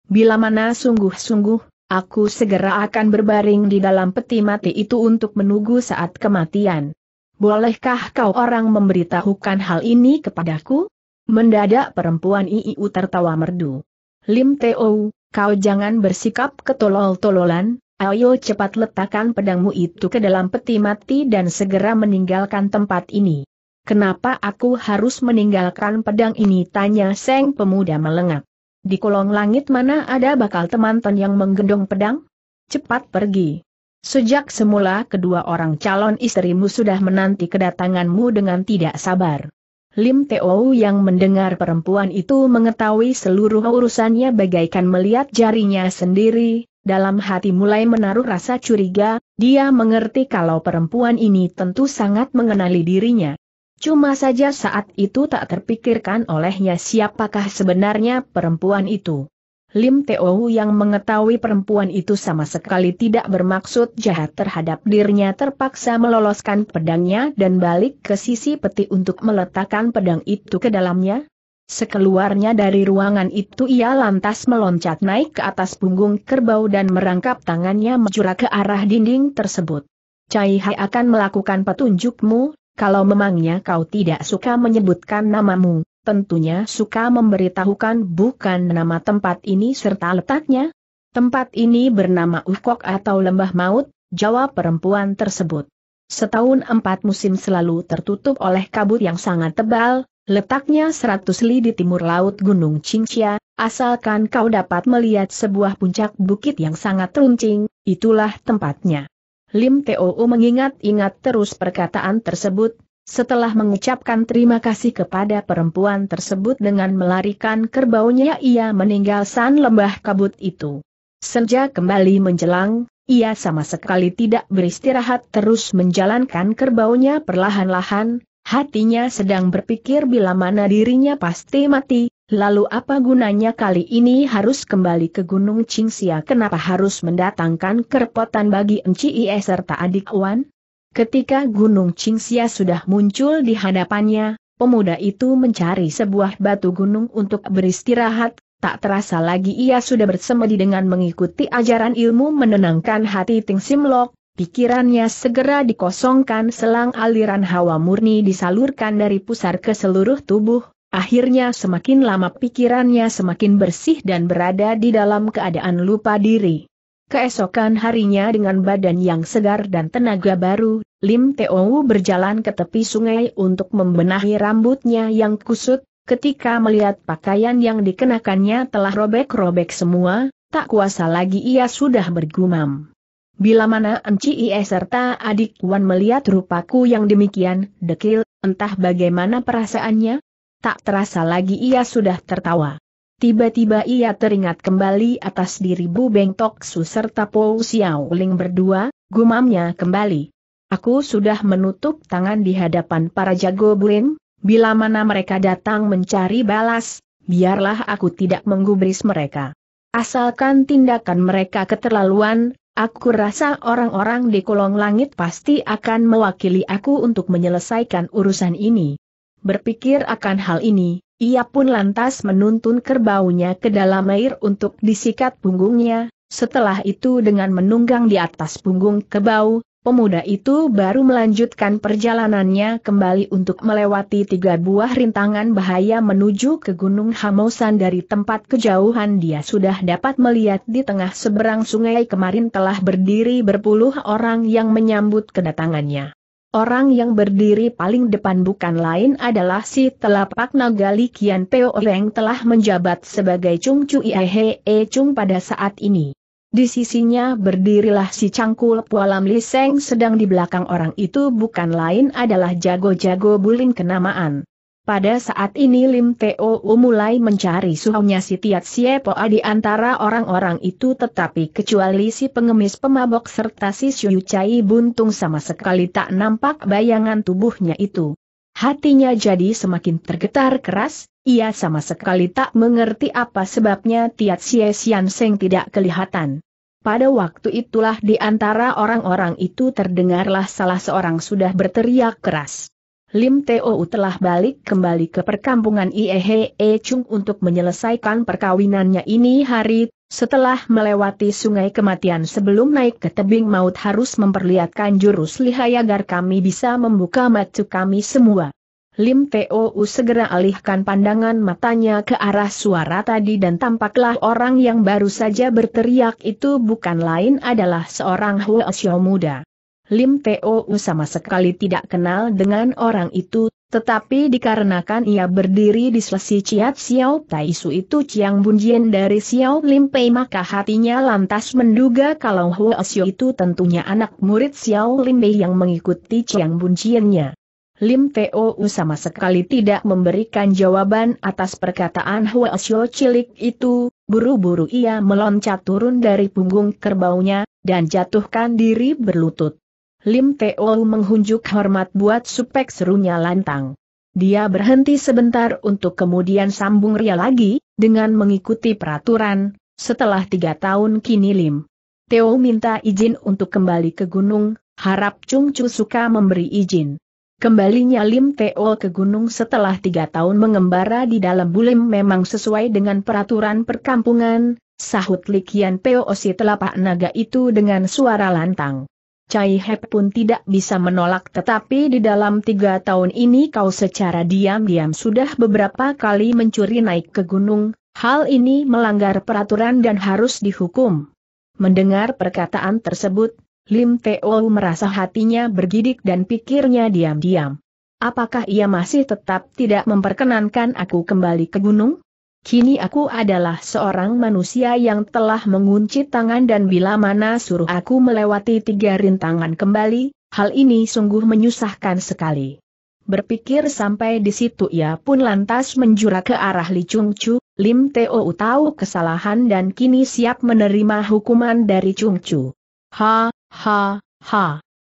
Bila mana sungguh-sungguh, aku segera akan berbaring di dalam peti mati itu untuk menunggu saat kematian. Bolehkah kau orang memberitahukan hal ini kepadaku? Mendadak perempuan IIU tertawa merdu. Lim Teo, kau jangan bersikap ketolol-tololan, Ayo cepat letakkan pedangmu itu ke dalam peti mati dan segera meninggalkan tempat ini. Kenapa aku harus meninggalkan pedang ini? Tanya Seng pemuda melengak. Di kolong langit mana ada bakal teman-teman yang menggendong pedang? Cepat pergi. Sejak semula kedua orang calon istrimu sudah menanti kedatanganmu dengan tidak sabar. Lim Teo yang mendengar perempuan itu mengetahui seluruh urusannya bagaikan melihat jarinya sendiri, dalam hati mulai menaruh rasa curiga, dia mengerti kalau perempuan ini tentu sangat mengenali dirinya. Cuma saja saat itu tak terpikirkan olehnya siapakah sebenarnya perempuan itu. Lim Teo yang mengetahui perempuan itu sama sekali tidak bermaksud jahat terhadap dirinya terpaksa meloloskan pedangnya dan balik ke sisi peti untuk meletakkan pedang itu ke dalamnya, Sekeluarnya dari ruangan itu ia lantas meloncat naik ke atas punggung kerbau dan merangkap tangannya mencurah ke arah dinding tersebut. Cai Hai akan melakukan petunjukmu, kalau memangnya kau tidak suka menyebutkan namamu, tentunya suka memberitahukan bukan nama tempat ini serta letaknya. Tempat ini bernama Ukok atau Lembah Maut, jawab perempuan tersebut. Setahun empat musim selalu tertutup oleh kabut yang sangat tebal, Letaknya 100 li di timur laut Gunung Qingxia, asalkan kau dapat melihat sebuah puncak bukit yang sangat runcing, itulah tempatnya. Lim Teo mengingat-ingat terus perkataan tersebut, setelah mengucapkan terima kasih kepada perempuan tersebut dengan melarikan kerbaunya ia meninggalkan lembah kabut itu. Senja kembali menjelang, ia sama sekali tidak beristirahat terus menjalankan kerbaunya perlahan-lahan, Hatinya sedang berpikir bila mana dirinya pasti mati, lalu apa gunanya kali ini harus kembali ke Gunung Qingxia kenapa harus mendatangkan kerepotan bagi Enci Ie serta adik Wan? Ketika Gunung Qingxia sudah muncul di hadapannya, pemuda itu mencari sebuah batu gunung untuk beristirahat, tak terasa lagi ia sudah bersemedi dengan mengikuti ajaran ilmu menenangkan hati Ting Simlok, Pikirannya segera dikosongkan selang aliran hawa murni disalurkan dari pusar ke seluruh tubuh, akhirnya semakin lama pikirannya semakin bersih dan berada di dalam keadaan lupa diri. Keesokan harinya dengan badan yang segar dan tenaga baru, Lim Teo berjalan ke tepi sungai untuk membenahi rambutnya yang kusut, ketika melihat pakaian yang dikenakannya telah robek-robek semua, tak kuasa lagi ia sudah bergumam. Bila mana Enci Ie serta adik Wan melihat rupaku yang demikian, dekil, entah bagaimana perasaannya? Tak terasa lagi ia sudah tertawa. Tiba-tiba ia teringat kembali atas diri Bu Beng Tok Su serta Po Xiao Ling berdua, gumamnya kembali. Aku sudah menutup tangan di hadapan para jago Buin, bila mana mereka datang mencari balas, biarlah aku tidak menggubris mereka. Asalkan tindakan mereka keterlaluan, Aku rasa orang-orang di kolong langit pasti akan mewakili aku untuk menyelesaikan urusan ini. Berpikir akan hal ini, ia pun lantas menuntun kerbaunya ke dalam air untuk disikat punggungnya, setelah itu dengan menunggang di atas punggung kebau, Pemuda itu baru melanjutkan perjalanannya kembali untuk melewati tiga buah rintangan bahaya menuju ke Gunung Hamosan dari tempat kejauhan dia sudah dapat melihat di tengah seberang sungai kemarin telah berdiri berpuluh orang yang menyambut kedatangannya. Orang yang berdiri paling depan bukan lain adalah si telapak naga Likian Peo Reng telah menjabat sebagai Chung Cui Ehe Chung pada saat ini. Di sisinya berdirilah si cangkul pualam Liseng sedang di belakang orang itu bukan lain adalah jago-jago bulin kenamaan. Pada saat ini Lim Teo mulai mencari suhunya si Tiat Siepoa di antara orang-orang itu tetapi kecuali si pengemis pemabok serta si Syu Chai Buntung sama sekali tak nampak bayangan tubuhnya itu. Hatinya jadi semakin tergetar keras, ia sama sekali tak mengerti apa sebabnya Tiat Sie Sian Seng tidak kelihatan. Pada waktu itulah di antara orang-orang itu terdengarlah salah seorang sudah berteriak keras. Lim Teo telah balik kembali ke perkampungan Iehe Chung untuk menyelesaikan perkawinannya ini hari setelah melewati sungai kematian sebelum naik ke tebing maut harus memperlihatkan jurus lihai agar kami bisa membuka mata kami semua. Lim T.O.U. segera alihkan pandangan matanya ke arah suara tadi dan tampaklah orang yang baru saja berteriak itu bukan lain adalah seorang Huo Xiao muda. Lim T.O.U. sama sekali tidak kenal dengan orang itu, tetapi dikarenakan ia berdiri di selesai Ciat Xiao Taisu itu Chiang Bunjian dari Xiao Limpei maka hatinya lantas menduga kalau Huo Xiu itu tentunya anak murid Xiao Limpei yang mengikuti Chiang Bunjiannya. Lim Teo sama sekali tidak memberikan jawaban atas perkataan Huo Xiu cilik itu, buru-buru ia meloncat turun dari punggung kerbaunya, dan jatuhkan diri berlutut. Lim Teo menghunjuk hormat buat supek serunya lantang. Dia berhenti sebentar untuk kemudian sambung ria lagi, dengan mengikuti peraturan, setelah tiga tahun kini Lim. Teo minta izin untuk kembali ke gunung, harap Chung Chu suka memberi izin. Kembalinya Lim Teo ke gunung setelah tiga tahun mengembara di dalam bulim memang sesuai dengan peraturan perkampungan, sahut Likian Peo si telapak naga itu dengan suara lantang. Cai Hep pun tidak bisa menolak tetapi di dalam tiga tahun ini kau secara diam-diam sudah beberapa kali mencuri naik ke gunung, hal ini melanggar peraturan dan harus dihukum. Mendengar perkataan tersebut, Lim Teo merasa hatinya bergidik dan pikirnya diam-diam. Apakah ia masih tetap tidak memperkenankan aku kembali ke gunung? Kini aku adalah seorang manusia yang telah mengunci tangan dan bila mana suruh aku melewati tiga rintangan kembali, hal ini sungguh menyusahkan sekali. Berpikir sampai di situ ia pun lantas menjura ke arah Li Chung Chu, Lim Teo tahu kesalahan dan kini siap menerima hukuman dari Chung Chu. Ha, ha, ha.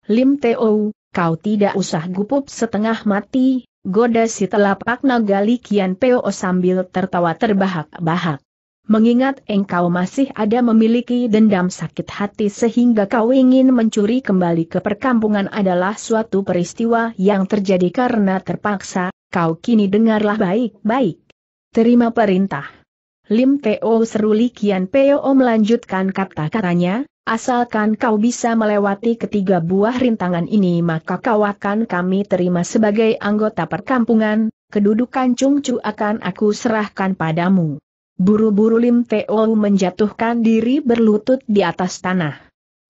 Lim Teo, kau tidak usah gupup setengah mati, goda si telapak naga Li Peo sambil tertawa terbahak-bahak. Mengingat engkau masih ada memiliki dendam sakit hati sehingga kau ingin mencuri kembali ke perkampungan adalah suatu peristiwa yang terjadi karena terpaksa, kau kini dengarlah baik-baik. Terima perintah. Lim Teo seru Likian Peo melanjutkan kata-katanya, Asalkan kau bisa melewati ketiga buah rintangan ini maka kau akan kami terima sebagai anggota perkampungan, kedudukan Chung Chu akan aku serahkan padamu. Buru-buru Lim Teo menjatuhkan diri berlutut di atas tanah.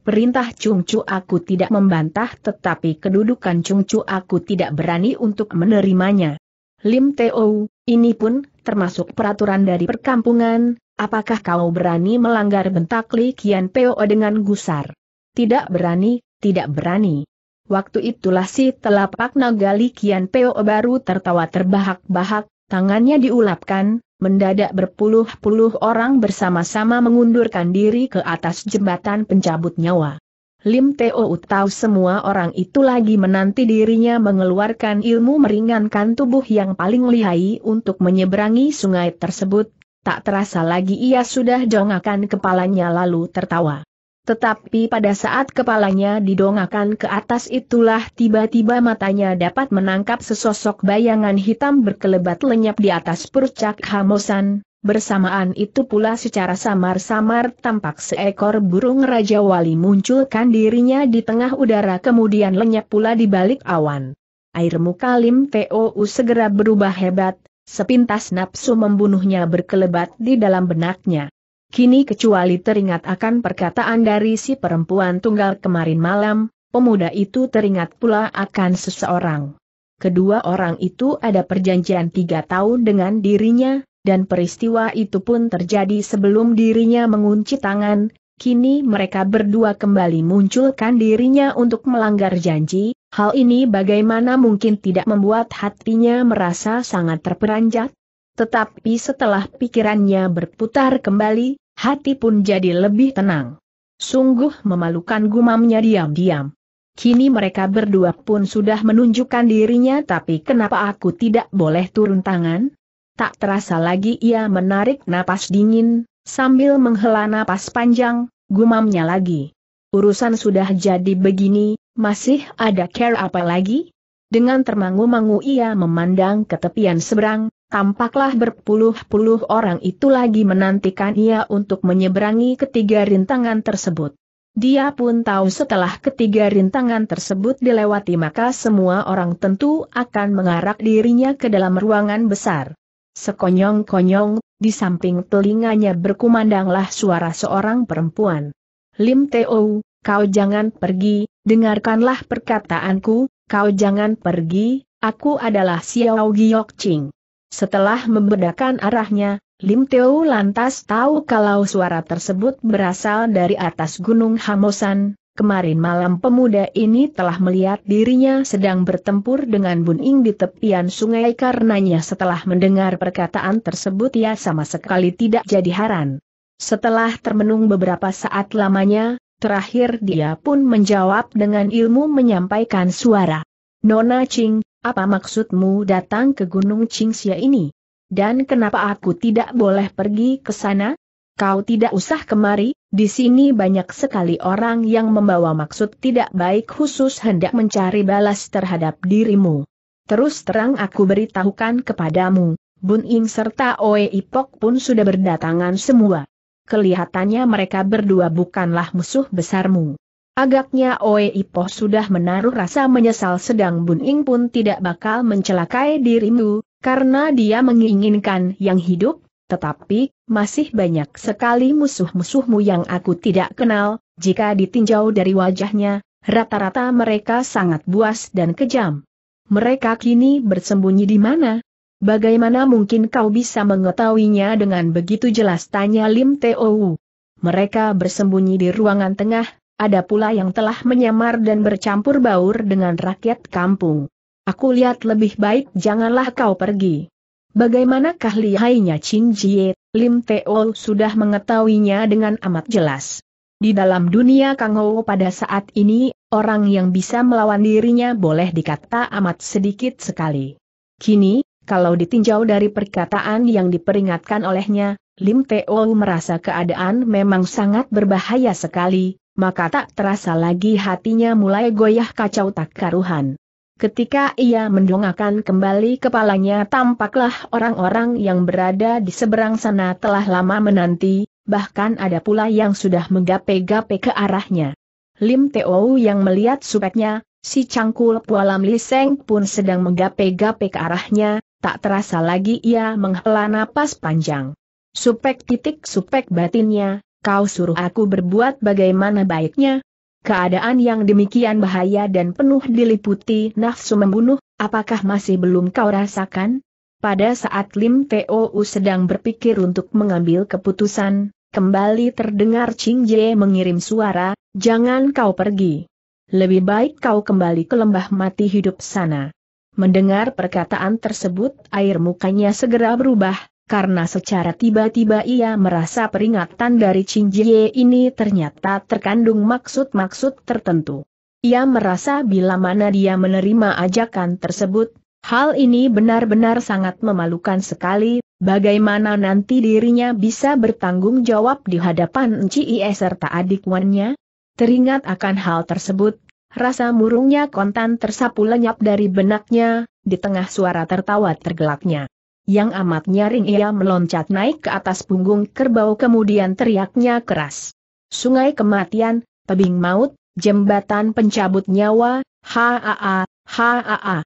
Perintah Chung Chu aku tidak membantah tetapi kedudukan Chung Chu aku tidak berani untuk menerimanya. Lim Teo, ini pun termasuk peraturan dari perkampungan, apakah kau berani melanggar bentak Li Kian Peo dengan gusar? Tidak berani, tidak berani. Waktu itulah si telapak naga Li Kian Peo baru tertawa terbahak-bahak, tangannya diulapkan, mendadak berpuluh-puluh orang bersama-sama mengundurkan diri ke atas jembatan pencabut nyawa. Lim Teo tahu semua orang itu lagi menanti dirinya mengeluarkan ilmu meringankan tubuh yang paling lihai untuk menyeberangi sungai tersebut, tak terasa lagi ia sudah dongakan kepalanya lalu tertawa. Tetapi pada saat kepalanya didongakan ke atas itulah tiba-tiba matanya dapat menangkap sesosok bayangan hitam berkelebat lenyap di atas percak Hamosan, Bersamaan itu pula secara samar-samar tampak seekor burung Raja Wali munculkan dirinya di tengah udara kemudian lenyap pula di balik awan. Air muka Lim Tou segera berubah hebat, sepintas nafsu membunuhnya berkelebat di dalam benaknya. Kini kecuali teringat akan perkataan dari si perempuan tunggal kemarin malam, pemuda itu teringat pula akan seseorang. Kedua orang itu ada perjanjian tiga tahun dengan dirinya, dan peristiwa itu pun terjadi sebelum dirinya mengunci tangan, kini mereka berdua kembali munculkan dirinya untuk melanggar janji, hal ini bagaimana mungkin tidak membuat hatinya merasa sangat terperanjat? Tetapi setelah pikirannya berputar kembali, hati pun jadi lebih tenang. Sungguh memalukan gumamnya diam-diam. Kini mereka berdua pun sudah menunjukkan dirinya tapi kenapa aku tidak boleh turun tangan? Tak terasa lagi ia menarik napas dingin, sambil menghela napas panjang, gumamnya lagi. Urusan sudah jadi begini, masih ada care apa lagi? Dengan termangu-mangu ia memandang ke tepian seberang, tampaklah berpuluh-puluh orang itu lagi menantikan ia untuk menyeberangi ketiga rintangan tersebut. Dia pun tahu setelah ketiga rintangan tersebut dilewati maka semua orang tentu akan mengarak dirinya ke dalam ruangan besar. Sekonyong-konyong, di samping telinganya berkumandanglah suara seorang perempuan. Lim Teo, kau jangan pergi, dengarkanlah perkataanku, kau jangan pergi, aku adalah Xiao Giok Ching. Setelah membedakan arahnya, Lim Teo lantas tahu kalau suara tersebut berasal dari atas Gunung Hamosan, Kemarin malam pemuda ini telah melihat dirinya sedang bertempur dengan Buning di tepian sungai karenanya setelah mendengar perkataan tersebut ia sama sekali tidak jadi heran. Setelah termenung beberapa saat lamanya, terakhir dia pun menjawab dengan ilmu menyampaikan suara. Nona Ching, apa maksudmu datang ke Gunung Qingxia ini? Dan kenapa aku tidak boleh pergi ke sana? Kau tidak usah kemari, di sini banyak sekali orang yang membawa maksud tidak baik khusus hendak mencari balas terhadap dirimu. Terus terang aku beritahukan kepadamu, Bun Ing serta Oe Ipok pun sudah berdatangan semua. Kelihatannya mereka berdua bukanlah musuh besarmu. Agaknya Oe Ipoh sudah menaruh rasa menyesal sedang Bun Ing pun tidak bakal mencelakai dirimu, karena dia menginginkan yang hidup, tetapi, masih banyak sekali musuh-musuhmu yang aku tidak kenal, jika ditinjau dari wajahnya, rata-rata mereka sangat buas dan kejam. Mereka kini bersembunyi di mana? Bagaimana mungkin kau bisa mengetahuinya dengan begitu jelas tanya Lim Teo Mereka bersembunyi di ruangan tengah, ada pula yang telah menyamar dan bercampur baur dengan rakyat kampung. Aku lihat lebih baik janganlah kau pergi. Bagaimanakah lihainya Chin Jie, Lim Teol sudah mengetahuinya dengan amat jelas. Di dalam dunia Kang Ho pada saat ini, orang yang bisa melawan dirinya boleh dikata amat sedikit sekali. Kini, kalau ditinjau dari perkataan yang diperingatkan olehnya, Lim Teol merasa keadaan memang sangat berbahaya sekali, maka tak terasa lagi hatinya mulai goyah kacau tak karuhan. Ketika ia mendongakkan kembali kepalanya tampaklah orang-orang yang berada di seberang sana telah lama menanti, bahkan ada pula yang sudah menggapai-gapai ke arahnya. Lim Teo yang melihat supeknya, si cangkul pualam Liseng pun sedang menggapai-gapai ke arahnya, tak terasa lagi ia menghela napas panjang. Supek titik supek batinnya, kau suruh aku berbuat bagaimana baiknya, Keadaan yang demikian bahaya dan penuh diliputi nafsu membunuh, apakah masih belum kau rasakan? Pada saat Lim Tou sedang berpikir untuk mengambil keputusan, kembali terdengar Ching Jie mengirim suara, jangan kau pergi. Lebih baik kau kembali ke lembah mati hidup sana. Mendengar perkataan tersebut air mukanya segera berubah, karena secara tiba-tiba ia merasa peringatan dari Jie ini ternyata terkandung maksud-maksud tertentu. Ia merasa bila mana dia menerima ajakan tersebut, hal ini benar-benar sangat memalukan sekali, bagaimana nanti dirinya bisa bertanggung jawab di hadapan Cie serta adik Wannya? Teringat akan hal tersebut, rasa murungnya kontan tersapu lenyap dari benaknya, di tengah suara tertawa tergelaknya yang amat nyaring ia meloncat naik ke atas punggung kerbau kemudian teriaknya keras. Sungai kematian, tebing maut, jembatan pencabut nyawa, haa, haa.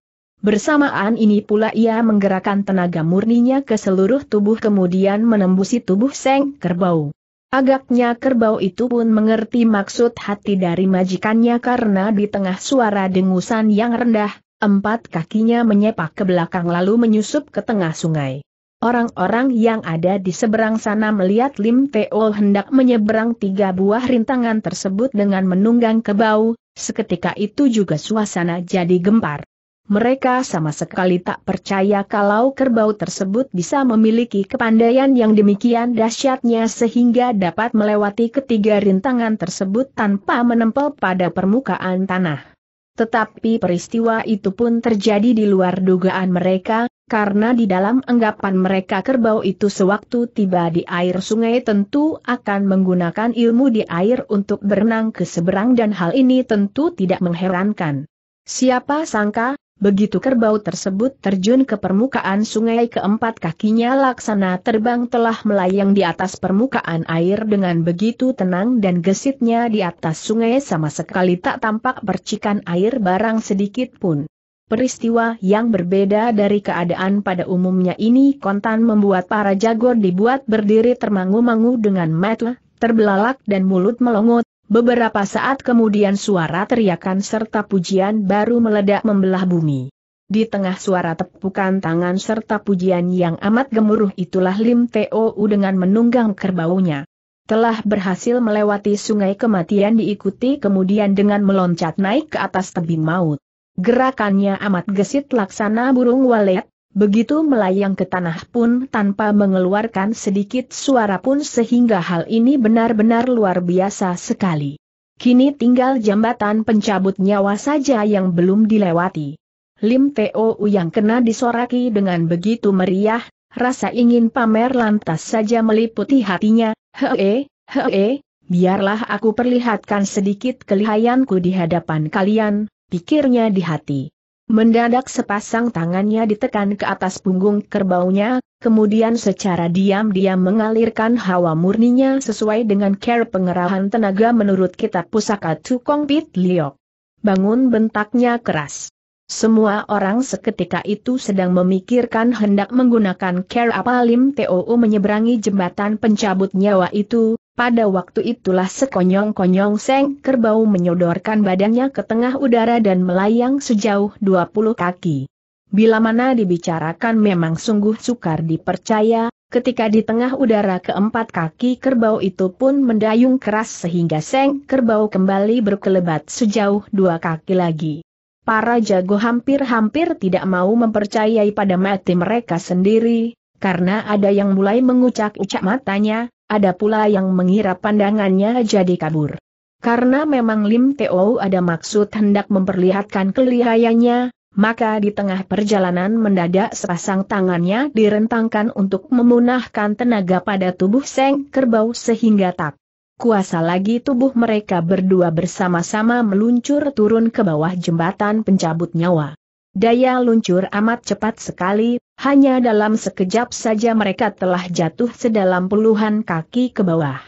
Bersamaan ini pula ia menggerakkan tenaga murninya ke seluruh tubuh kemudian menembusi tubuh seng kerbau. Agaknya kerbau itu pun mengerti maksud hati dari majikannya karena di tengah suara dengusan yang rendah, Empat kakinya menyepak ke belakang lalu menyusup ke tengah sungai. Orang-orang yang ada di seberang sana melihat Lim Teol hendak menyeberang tiga buah rintangan tersebut dengan menunggang kebau, seketika itu juga suasana jadi gempar. Mereka sama sekali tak percaya kalau kerbau tersebut bisa memiliki kepandaian yang demikian dahsyatnya sehingga dapat melewati ketiga rintangan tersebut tanpa menempel pada permukaan tanah. Tetapi peristiwa itu pun terjadi di luar dugaan mereka, karena di dalam anggapan mereka kerbau itu sewaktu tiba di air sungai tentu akan menggunakan ilmu di air untuk berenang ke seberang dan hal ini tentu tidak mengherankan. Siapa sangka, Begitu kerbau tersebut terjun ke permukaan sungai keempat kakinya laksana terbang telah melayang di atas permukaan air dengan begitu tenang dan gesitnya di atas sungai sama sekali tak tampak percikan air barang sedikit pun. Peristiwa yang berbeda dari keadaan pada umumnya ini kontan membuat para jago dibuat berdiri termangu-mangu dengan mata, terbelalak dan mulut melongot, Beberapa saat kemudian suara teriakan serta pujian baru meledak membelah bumi. Di tengah suara tepukan tangan serta pujian yang amat gemuruh itulah Lim Teo dengan menunggang kerbaunya. Telah berhasil melewati sungai kematian diikuti kemudian dengan meloncat naik ke atas tebing maut. Gerakannya amat gesit laksana burung walet, Begitu melayang ke tanah pun tanpa mengeluarkan sedikit suara pun sehingga hal ini benar-benar luar biasa sekali. Kini tinggal jembatan pencabut nyawa saja yang belum dilewati. Lim Teo yang kena disoraki dengan begitu meriah, rasa ingin pamer lantas saja meliputi hatinya, hee, hee, biarlah aku perlihatkan sedikit kelihayanku di hadapan kalian, pikirnya di hati. Mendadak sepasang tangannya ditekan ke atas punggung kerbaunya, kemudian secara diam-diam mengalirkan hawa murninya sesuai dengan care pengerahan tenaga menurut kitab pusaka Tukong Pit Liok. Bangun bentaknya keras. Semua orang seketika itu sedang memikirkan hendak menggunakan care apa Lim Tou menyeberangi jembatan pencabut nyawa itu, pada waktu itulah sekonyong-konyong Seng Kerbau menyodorkan badannya ke tengah udara dan melayang sejauh 20 kaki. Bila mana dibicarakan memang sungguh sukar dipercaya, ketika di tengah udara keempat kaki kerbau itu pun mendayung keras sehingga Seng Kerbau kembali berkelebat sejauh dua kaki lagi. Para jago hampir-hampir tidak mau mempercayai pada mati mereka sendiri, karena ada yang mulai mengucak-ucak matanya, ada pula yang mengira pandangannya jadi kabur. Karena memang Lim Teo ada maksud hendak memperlihatkan kelihayanya, maka di tengah perjalanan mendadak sepasang tangannya direntangkan untuk memunahkan tenaga pada tubuh Seng Kerbau sehingga tak kuasa lagi tubuh mereka berdua bersama-sama meluncur turun ke bawah jembatan pencabut nyawa. Daya luncur amat cepat sekali, hanya dalam sekejap saja mereka telah jatuh sedalam puluhan kaki ke bawah.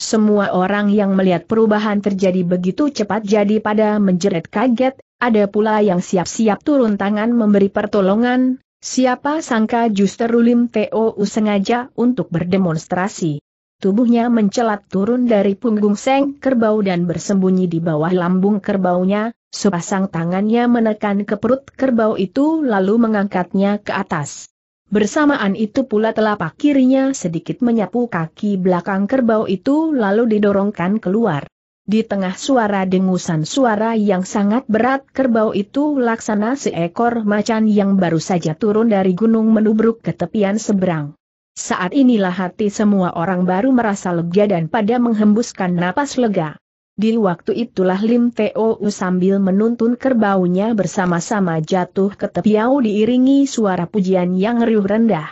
Semua orang yang melihat perubahan terjadi begitu cepat jadi pada menjerit kaget, ada pula yang siap-siap turun tangan memberi pertolongan, siapa sangka justru Lim Teo sengaja untuk berdemonstrasi. Tubuhnya mencelat turun dari punggung seng kerbau dan bersembunyi di bawah lambung kerbaunya, Sepasang tangannya menekan ke perut kerbau itu lalu mengangkatnya ke atas. Bersamaan itu pula telapak kirinya sedikit menyapu kaki belakang kerbau itu lalu didorongkan keluar. Di tengah suara dengusan suara yang sangat berat kerbau itu laksana seekor macan yang baru saja turun dari gunung menubruk ke tepian seberang. Saat inilah hati semua orang baru merasa lega dan pada menghembuskan napas lega. Di waktu itulah Lim Teo sambil menuntun kerbaunya bersama-sama jatuh ke tepiau diiringi suara pujian yang riuh rendah.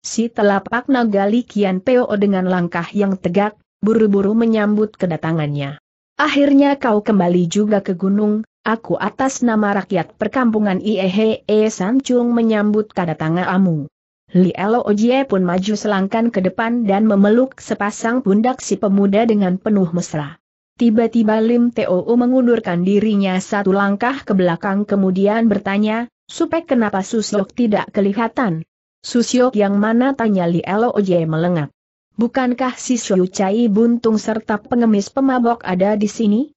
Si telapak naga Li Kian Peo dengan langkah yang tegak, buru-buru menyambut kedatangannya. Akhirnya kau kembali juga ke gunung, aku atas nama rakyat perkampungan Iehe E Sancung menyambut kedatanganmu. Li Elo Ojie pun maju selangkan ke depan dan memeluk sepasang pundak si pemuda dengan penuh mesra. Tiba-tiba Lim Teo mengundurkan dirinya satu langkah ke belakang kemudian bertanya, "Supaya kenapa Susyok tidak kelihatan? Susyok yang mana tanya Li Loj melengak. Bukankah si Syu Chai buntung serta pengemis pemabok ada di sini?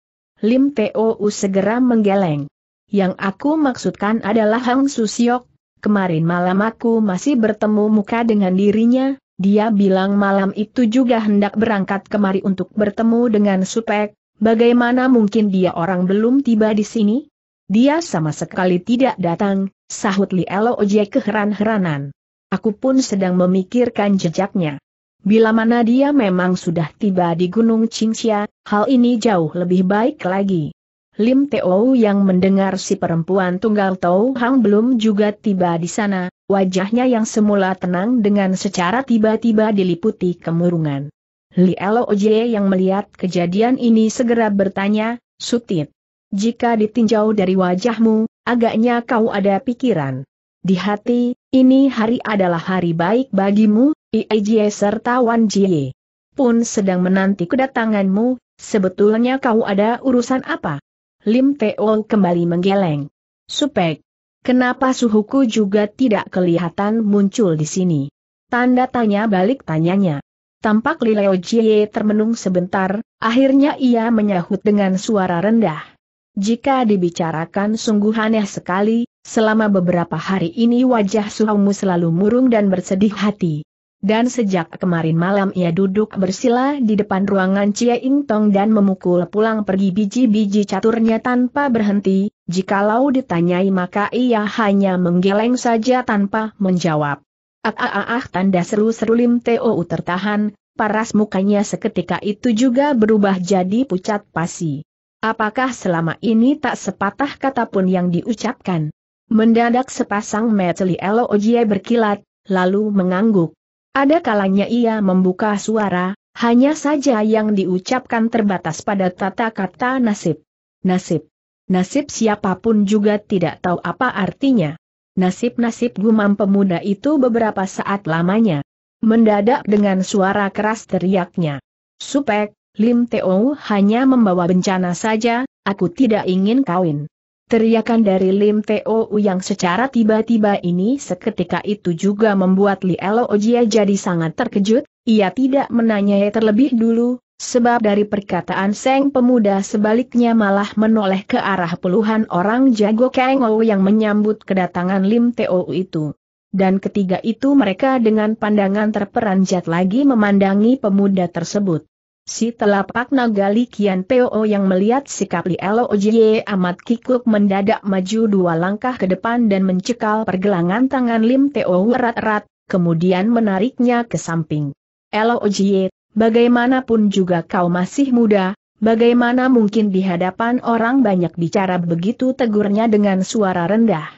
Lim Teo segera menggeleng. Yang aku maksudkan adalah Hang Susyok, kemarin malam aku masih bertemu muka dengan dirinya, dia bilang malam itu juga hendak berangkat kemari untuk bertemu dengan Supek, bagaimana mungkin dia orang belum tiba di sini? Dia sama sekali tidak datang, sahut Li Elo Oje keheran-heranan. Aku pun sedang memikirkan jejaknya. Bila mana dia memang sudah tiba di Gunung Qingxia, hal ini jauh lebih baik lagi. Lim Teo yang mendengar si perempuan tunggal Tau Hang belum juga tiba di sana, Wajahnya yang semula tenang dengan secara tiba-tiba diliputi kemurungan. Li Oje yang melihat kejadian ini segera bertanya, Sutit, jika ditinjau dari wajahmu, agaknya kau ada pikiran. Di hati, ini hari adalah hari baik bagimu, Iejie serta Wan Jie. Pun sedang menanti kedatanganmu, sebetulnya kau ada urusan apa? Lim Teo kembali menggeleng. Supek, Kenapa suhuku juga tidak kelihatan muncul di sini? Tanda tanya balik tanyanya. Tampak Lileo Jie termenung sebentar, akhirnya ia menyahut dengan suara rendah. Jika dibicarakan sungguh aneh sekali, selama beberapa hari ini wajah suhumu selalu murung dan bersedih hati dan sejak kemarin malam ia duduk bersila di depan ruangan Cia Ing Tong dan memukul pulang pergi biji-biji caturnya tanpa berhenti, jikalau ditanyai maka ia hanya menggeleng saja tanpa menjawab. Ah ah ah, ah tanda seru-seru Lim Teo tertahan, paras mukanya seketika itu juga berubah jadi pucat pasi. Apakah selama ini tak sepatah kata pun yang diucapkan? Mendadak sepasang mata Li Elo berkilat, lalu mengangguk. Ada kalanya ia membuka suara, hanya saja yang diucapkan terbatas pada tata kata nasib. Nasib. Nasib siapapun juga tidak tahu apa artinya. Nasib-nasib gumam pemuda itu beberapa saat lamanya. Mendadak dengan suara keras teriaknya. Supek, Lim Teo hanya membawa bencana saja, aku tidak ingin kawin. Teriakan dari Lim U yang secara tiba-tiba ini seketika itu juga membuat Li Elo Ojia jadi sangat terkejut, ia tidak menanyai terlebih dulu, sebab dari perkataan Seng Pemuda sebaliknya malah menoleh ke arah puluhan orang jago Kang O yang menyambut kedatangan Lim U itu. Dan ketiga itu mereka dengan pandangan terperanjat lagi memandangi pemuda tersebut. Si telapak naga Li Kian yang melihat sikap Li Elo amat kikuk mendadak maju dua langkah ke depan dan mencekal pergelangan tangan Lim Teo erat-erat, kemudian menariknya ke samping. Elo Jie, bagaimanapun juga kau masih muda, bagaimana mungkin di hadapan orang banyak bicara begitu tegurnya dengan suara rendah.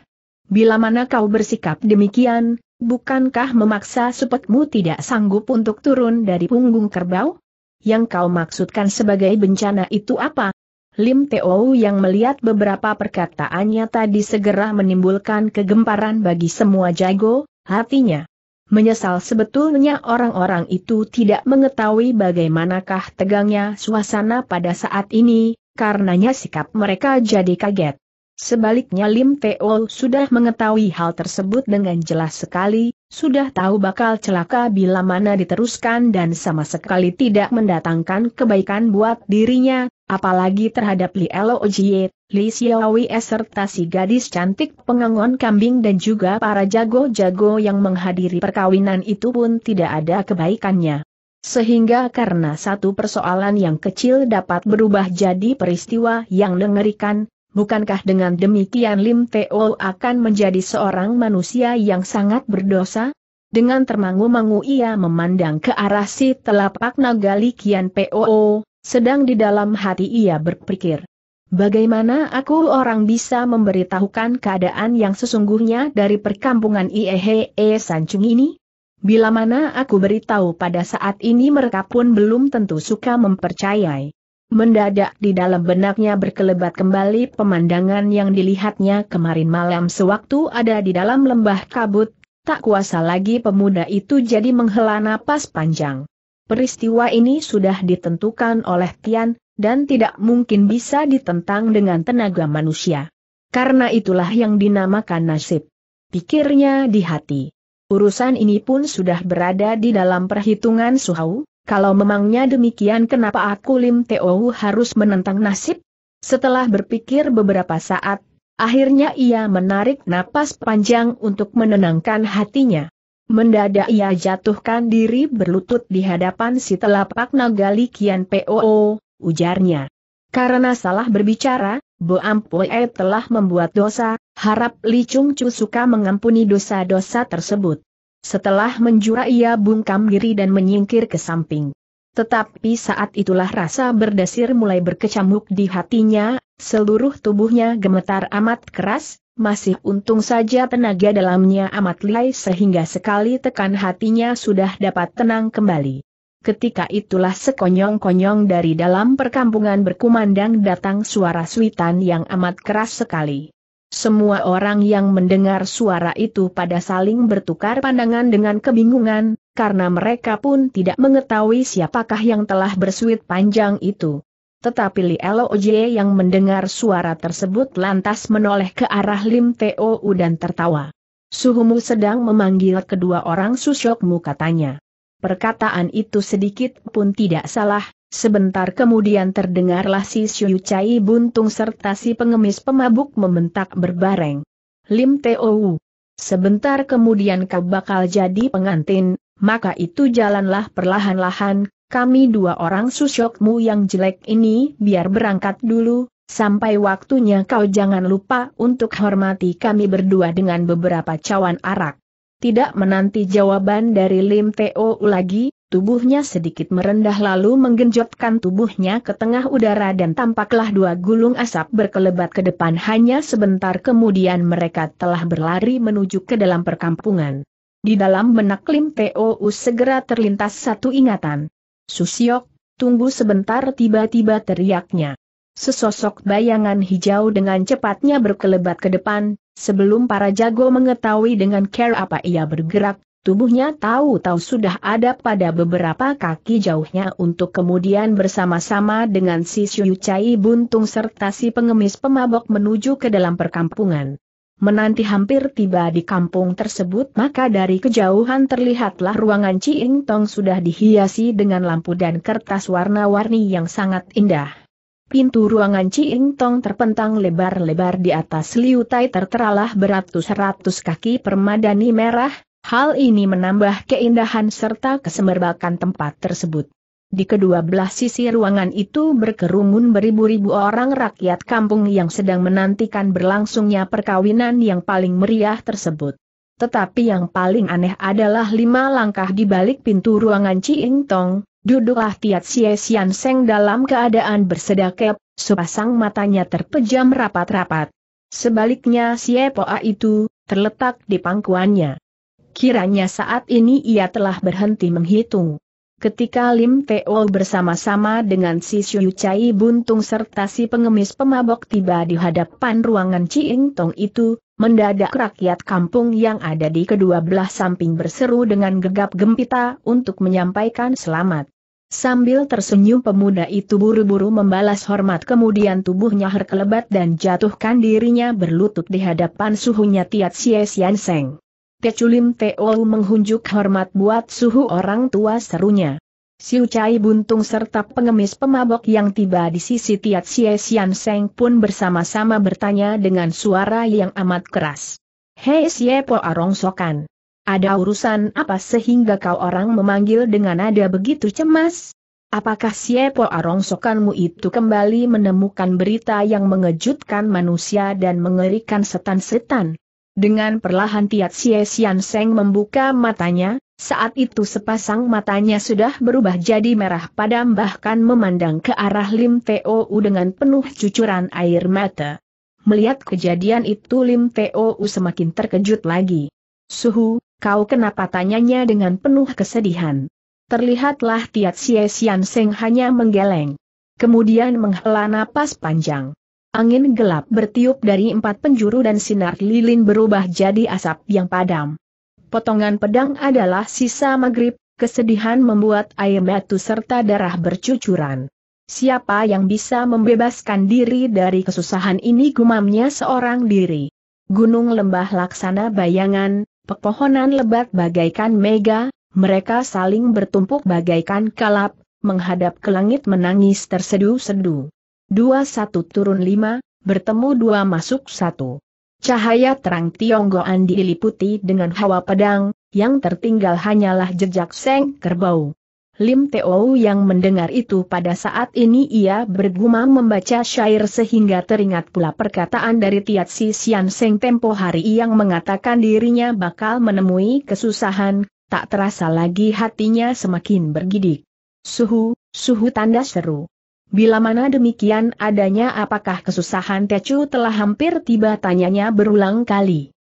Bila mana kau bersikap demikian, bukankah memaksa sepetmu tidak sanggup untuk turun dari punggung kerbau? Yang kau maksudkan sebagai bencana itu apa? Lim Teo yang melihat beberapa perkataannya tadi segera menimbulkan kegemparan bagi semua jago, hatinya. Menyesal sebetulnya orang-orang itu tidak mengetahui bagaimanakah tegangnya suasana pada saat ini, karenanya sikap mereka jadi kaget. Sebaliknya Lim Teo sudah mengetahui hal tersebut dengan jelas sekali, sudah tahu bakal celaka bila mana diteruskan dan sama sekali tidak mendatangkan kebaikan buat dirinya, apalagi terhadap Li Elo Ojie, Li serta si gadis cantik pengangon kambing dan juga para jago-jago yang menghadiri perkawinan itu pun tidak ada kebaikannya. Sehingga karena satu persoalan yang kecil dapat berubah jadi peristiwa yang mengerikan, Bukankah dengan demikian Lim Teo akan menjadi seorang manusia yang sangat berdosa? Dengan termangu-mangu ia memandang ke arah si telapak naga Likian Po, sedang di dalam hati ia berpikir. Bagaimana aku orang bisa memberitahukan keadaan yang sesungguhnya dari perkampungan Iehe Sancung ini? Bila mana aku beritahu pada saat ini mereka pun belum tentu suka mempercayai. Mendadak di dalam benaknya berkelebat kembali pemandangan yang dilihatnya kemarin malam sewaktu ada di dalam lembah kabut, tak kuasa lagi pemuda itu jadi menghela napas panjang. Peristiwa ini sudah ditentukan oleh Tian, dan tidak mungkin bisa ditentang dengan tenaga manusia. Karena itulah yang dinamakan nasib. Pikirnya di hati. Urusan ini pun sudah berada di dalam perhitungan Suhau, kalau memangnya demikian kenapa aku Lim Teo harus menentang nasib? Setelah berpikir beberapa saat, akhirnya ia menarik napas panjang untuk menenangkan hatinya. Mendadak ia jatuhkan diri berlutut di hadapan si telapak naga Li Poo, ujarnya. Karena salah berbicara, Bo Ampue telah membuat dosa, harap Li Chung Chu suka mengampuni dosa-dosa tersebut. Setelah menjura ia bungkam diri dan menyingkir ke samping. Tetapi saat itulah rasa berdesir mulai berkecamuk di hatinya, seluruh tubuhnya gemetar amat keras, masih untung saja tenaga dalamnya amat lihai sehingga sekali tekan hatinya sudah dapat tenang kembali. Ketika itulah sekonyong-konyong dari dalam perkampungan berkumandang datang suara suitan yang amat keras sekali. Semua orang yang mendengar suara itu pada saling bertukar pandangan dengan kebingungan, karena mereka pun tidak mengetahui siapakah yang telah bersuit panjang itu. Tetapi Li Oje yang mendengar suara tersebut lantas menoleh ke arah Lim Teo dan tertawa. Suhumu sedang memanggil kedua orang susyokmu katanya. Perkataan itu sedikit pun tidak salah, Sebentar kemudian terdengarlah si Siu Cai buntung serta si pengemis pemabuk membentak berbareng. Lim Teo. Sebentar kemudian kau bakal jadi pengantin, maka itu jalanlah perlahan-lahan, kami dua orang susyokmu yang jelek ini biar berangkat dulu, sampai waktunya kau jangan lupa untuk hormati kami berdua dengan beberapa cawan arak. Tidak menanti jawaban dari Lim Teo lagi, Tubuhnya sedikit merendah lalu menggenjotkan tubuhnya ke tengah udara dan tampaklah dua gulung asap berkelebat ke depan hanya sebentar kemudian mereka telah berlari menuju ke dalam perkampungan. Di dalam benak Lim Teu segera terlintas satu ingatan. Susiok, tunggu sebentar tiba-tiba teriaknya. Sesosok bayangan hijau dengan cepatnya berkelebat ke depan, sebelum para jago mengetahui dengan care apa ia bergerak, Tubuhnya tahu-tahu sudah ada pada beberapa kaki jauhnya untuk kemudian bersama-sama dengan si Siu Cai Buntung serta si pengemis pemabok menuju ke dalam perkampungan. Menanti hampir tiba di kampung tersebut maka dari kejauhan terlihatlah ruangan Ciing Tong sudah dihiasi dengan lampu dan kertas warna-warni yang sangat indah. Pintu ruangan Ciing Tong terpentang lebar-lebar di atas liutai terteralah beratus-ratus kaki permadani merah, Hal ini menambah keindahan serta kesemerbakan tempat tersebut. Di kedua belah sisi ruangan itu berkerumun beribu-ribu orang rakyat kampung yang sedang menantikan berlangsungnya perkawinan yang paling meriah tersebut. Tetapi yang paling aneh adalah lima langkah di balik pintu ruangan Ciing Tong, duduklah Tiat Sie Sian Seng dalam keadaan bersedakep, sepasang matanya terpejam rapat-rapat. Sebaliknya Sie Poa itu, terletak di pangkuannya kiranya saat ini ia telah berhenti menghitung. Ketika Lim Teo bersama-sama dengan si Shuyu Chai Buntung serta si pengemis pemabok tiba di hadapan ruangan Cieng Tong itu, mendadak rakyat kampung yang ada di kedua belah samping berseru dengan gegap gempita untuk menyampaikan selamat. Sambil tersenyum pemuda itu buru-buru membalas hormat kemudian tubuhnya herkelebat dan jatuhkan dirinya berlutut di hadapan suhunya Tiat Xie Sian Seng. Peculim Teo menghunjuk hormat buat suhu orang tua serunya. Siu Chai Buntung serta pengemis pemabok yang tiba di sisi Tiat Sia Sian Seng pun bersama-sama bertanya dengan suara yang amat keras. Hei Xie Po Arong Sokan. Ada urusan apa sehingga kau orang memanggil dengan nada begitu cemas? Apakah Xie Po Arong Sokanmu itu kembali menemukan berita yang mengejutkan manusia dan mengerikan setan-setan? Dengan perlahan Tiat Sie Sian Seng membuka matanya, saat itu sepasang matanya sudah berubah jadi merah padam bahkan memandang ke arah Lim Teo dengan penuh cucuran air mata. Melihat kejadian itu Lim Teo semakin terkejut lagi. Suhu, kau kenapa tanyanya dengan penuh kesedihan. Terlihatlah Tiat Sie Sian Seng hanya menggeleng. Kemudian menghela napas panjang. Angin gelap bertiup dari empat penjuru dan sinar lilin berubah jadi asap yang padam. Potongan pedang adalah sisa maghrib, kesedihan membuat air mata serta darah bercucuran. Siapa yang bisa membebaskan diri dari kesusahan ini gumamnya seorang diri. Gunung lembah laksana bayangan, pepohonan lebat bagaikan mega, mereka saling bertumpuk bagaikan kalap, menghadap ke langit menangis tersedu-sedu. Dua satu turun lima, bertemu dua masuk satu. Cahaya terang Tionggoan diliputi dengan hawa pedang, yang tertinggal hanyalah jejak seng kerbau. Lim Teo yang mendengar itu pada saat ini ia bergumam membaca syair sehingga teringat pula perkataan dari Tiat Si Sian Seng tempo hari yang mengatakan dirinya bakal menemui kesusahan, tak terasa lagi hatinya semakin bergidik. Suhu, suhu tanda seru. Bila mana demikian adanya apakah kesusahan Tecu telah hampir tiba tanyanya berulang kali.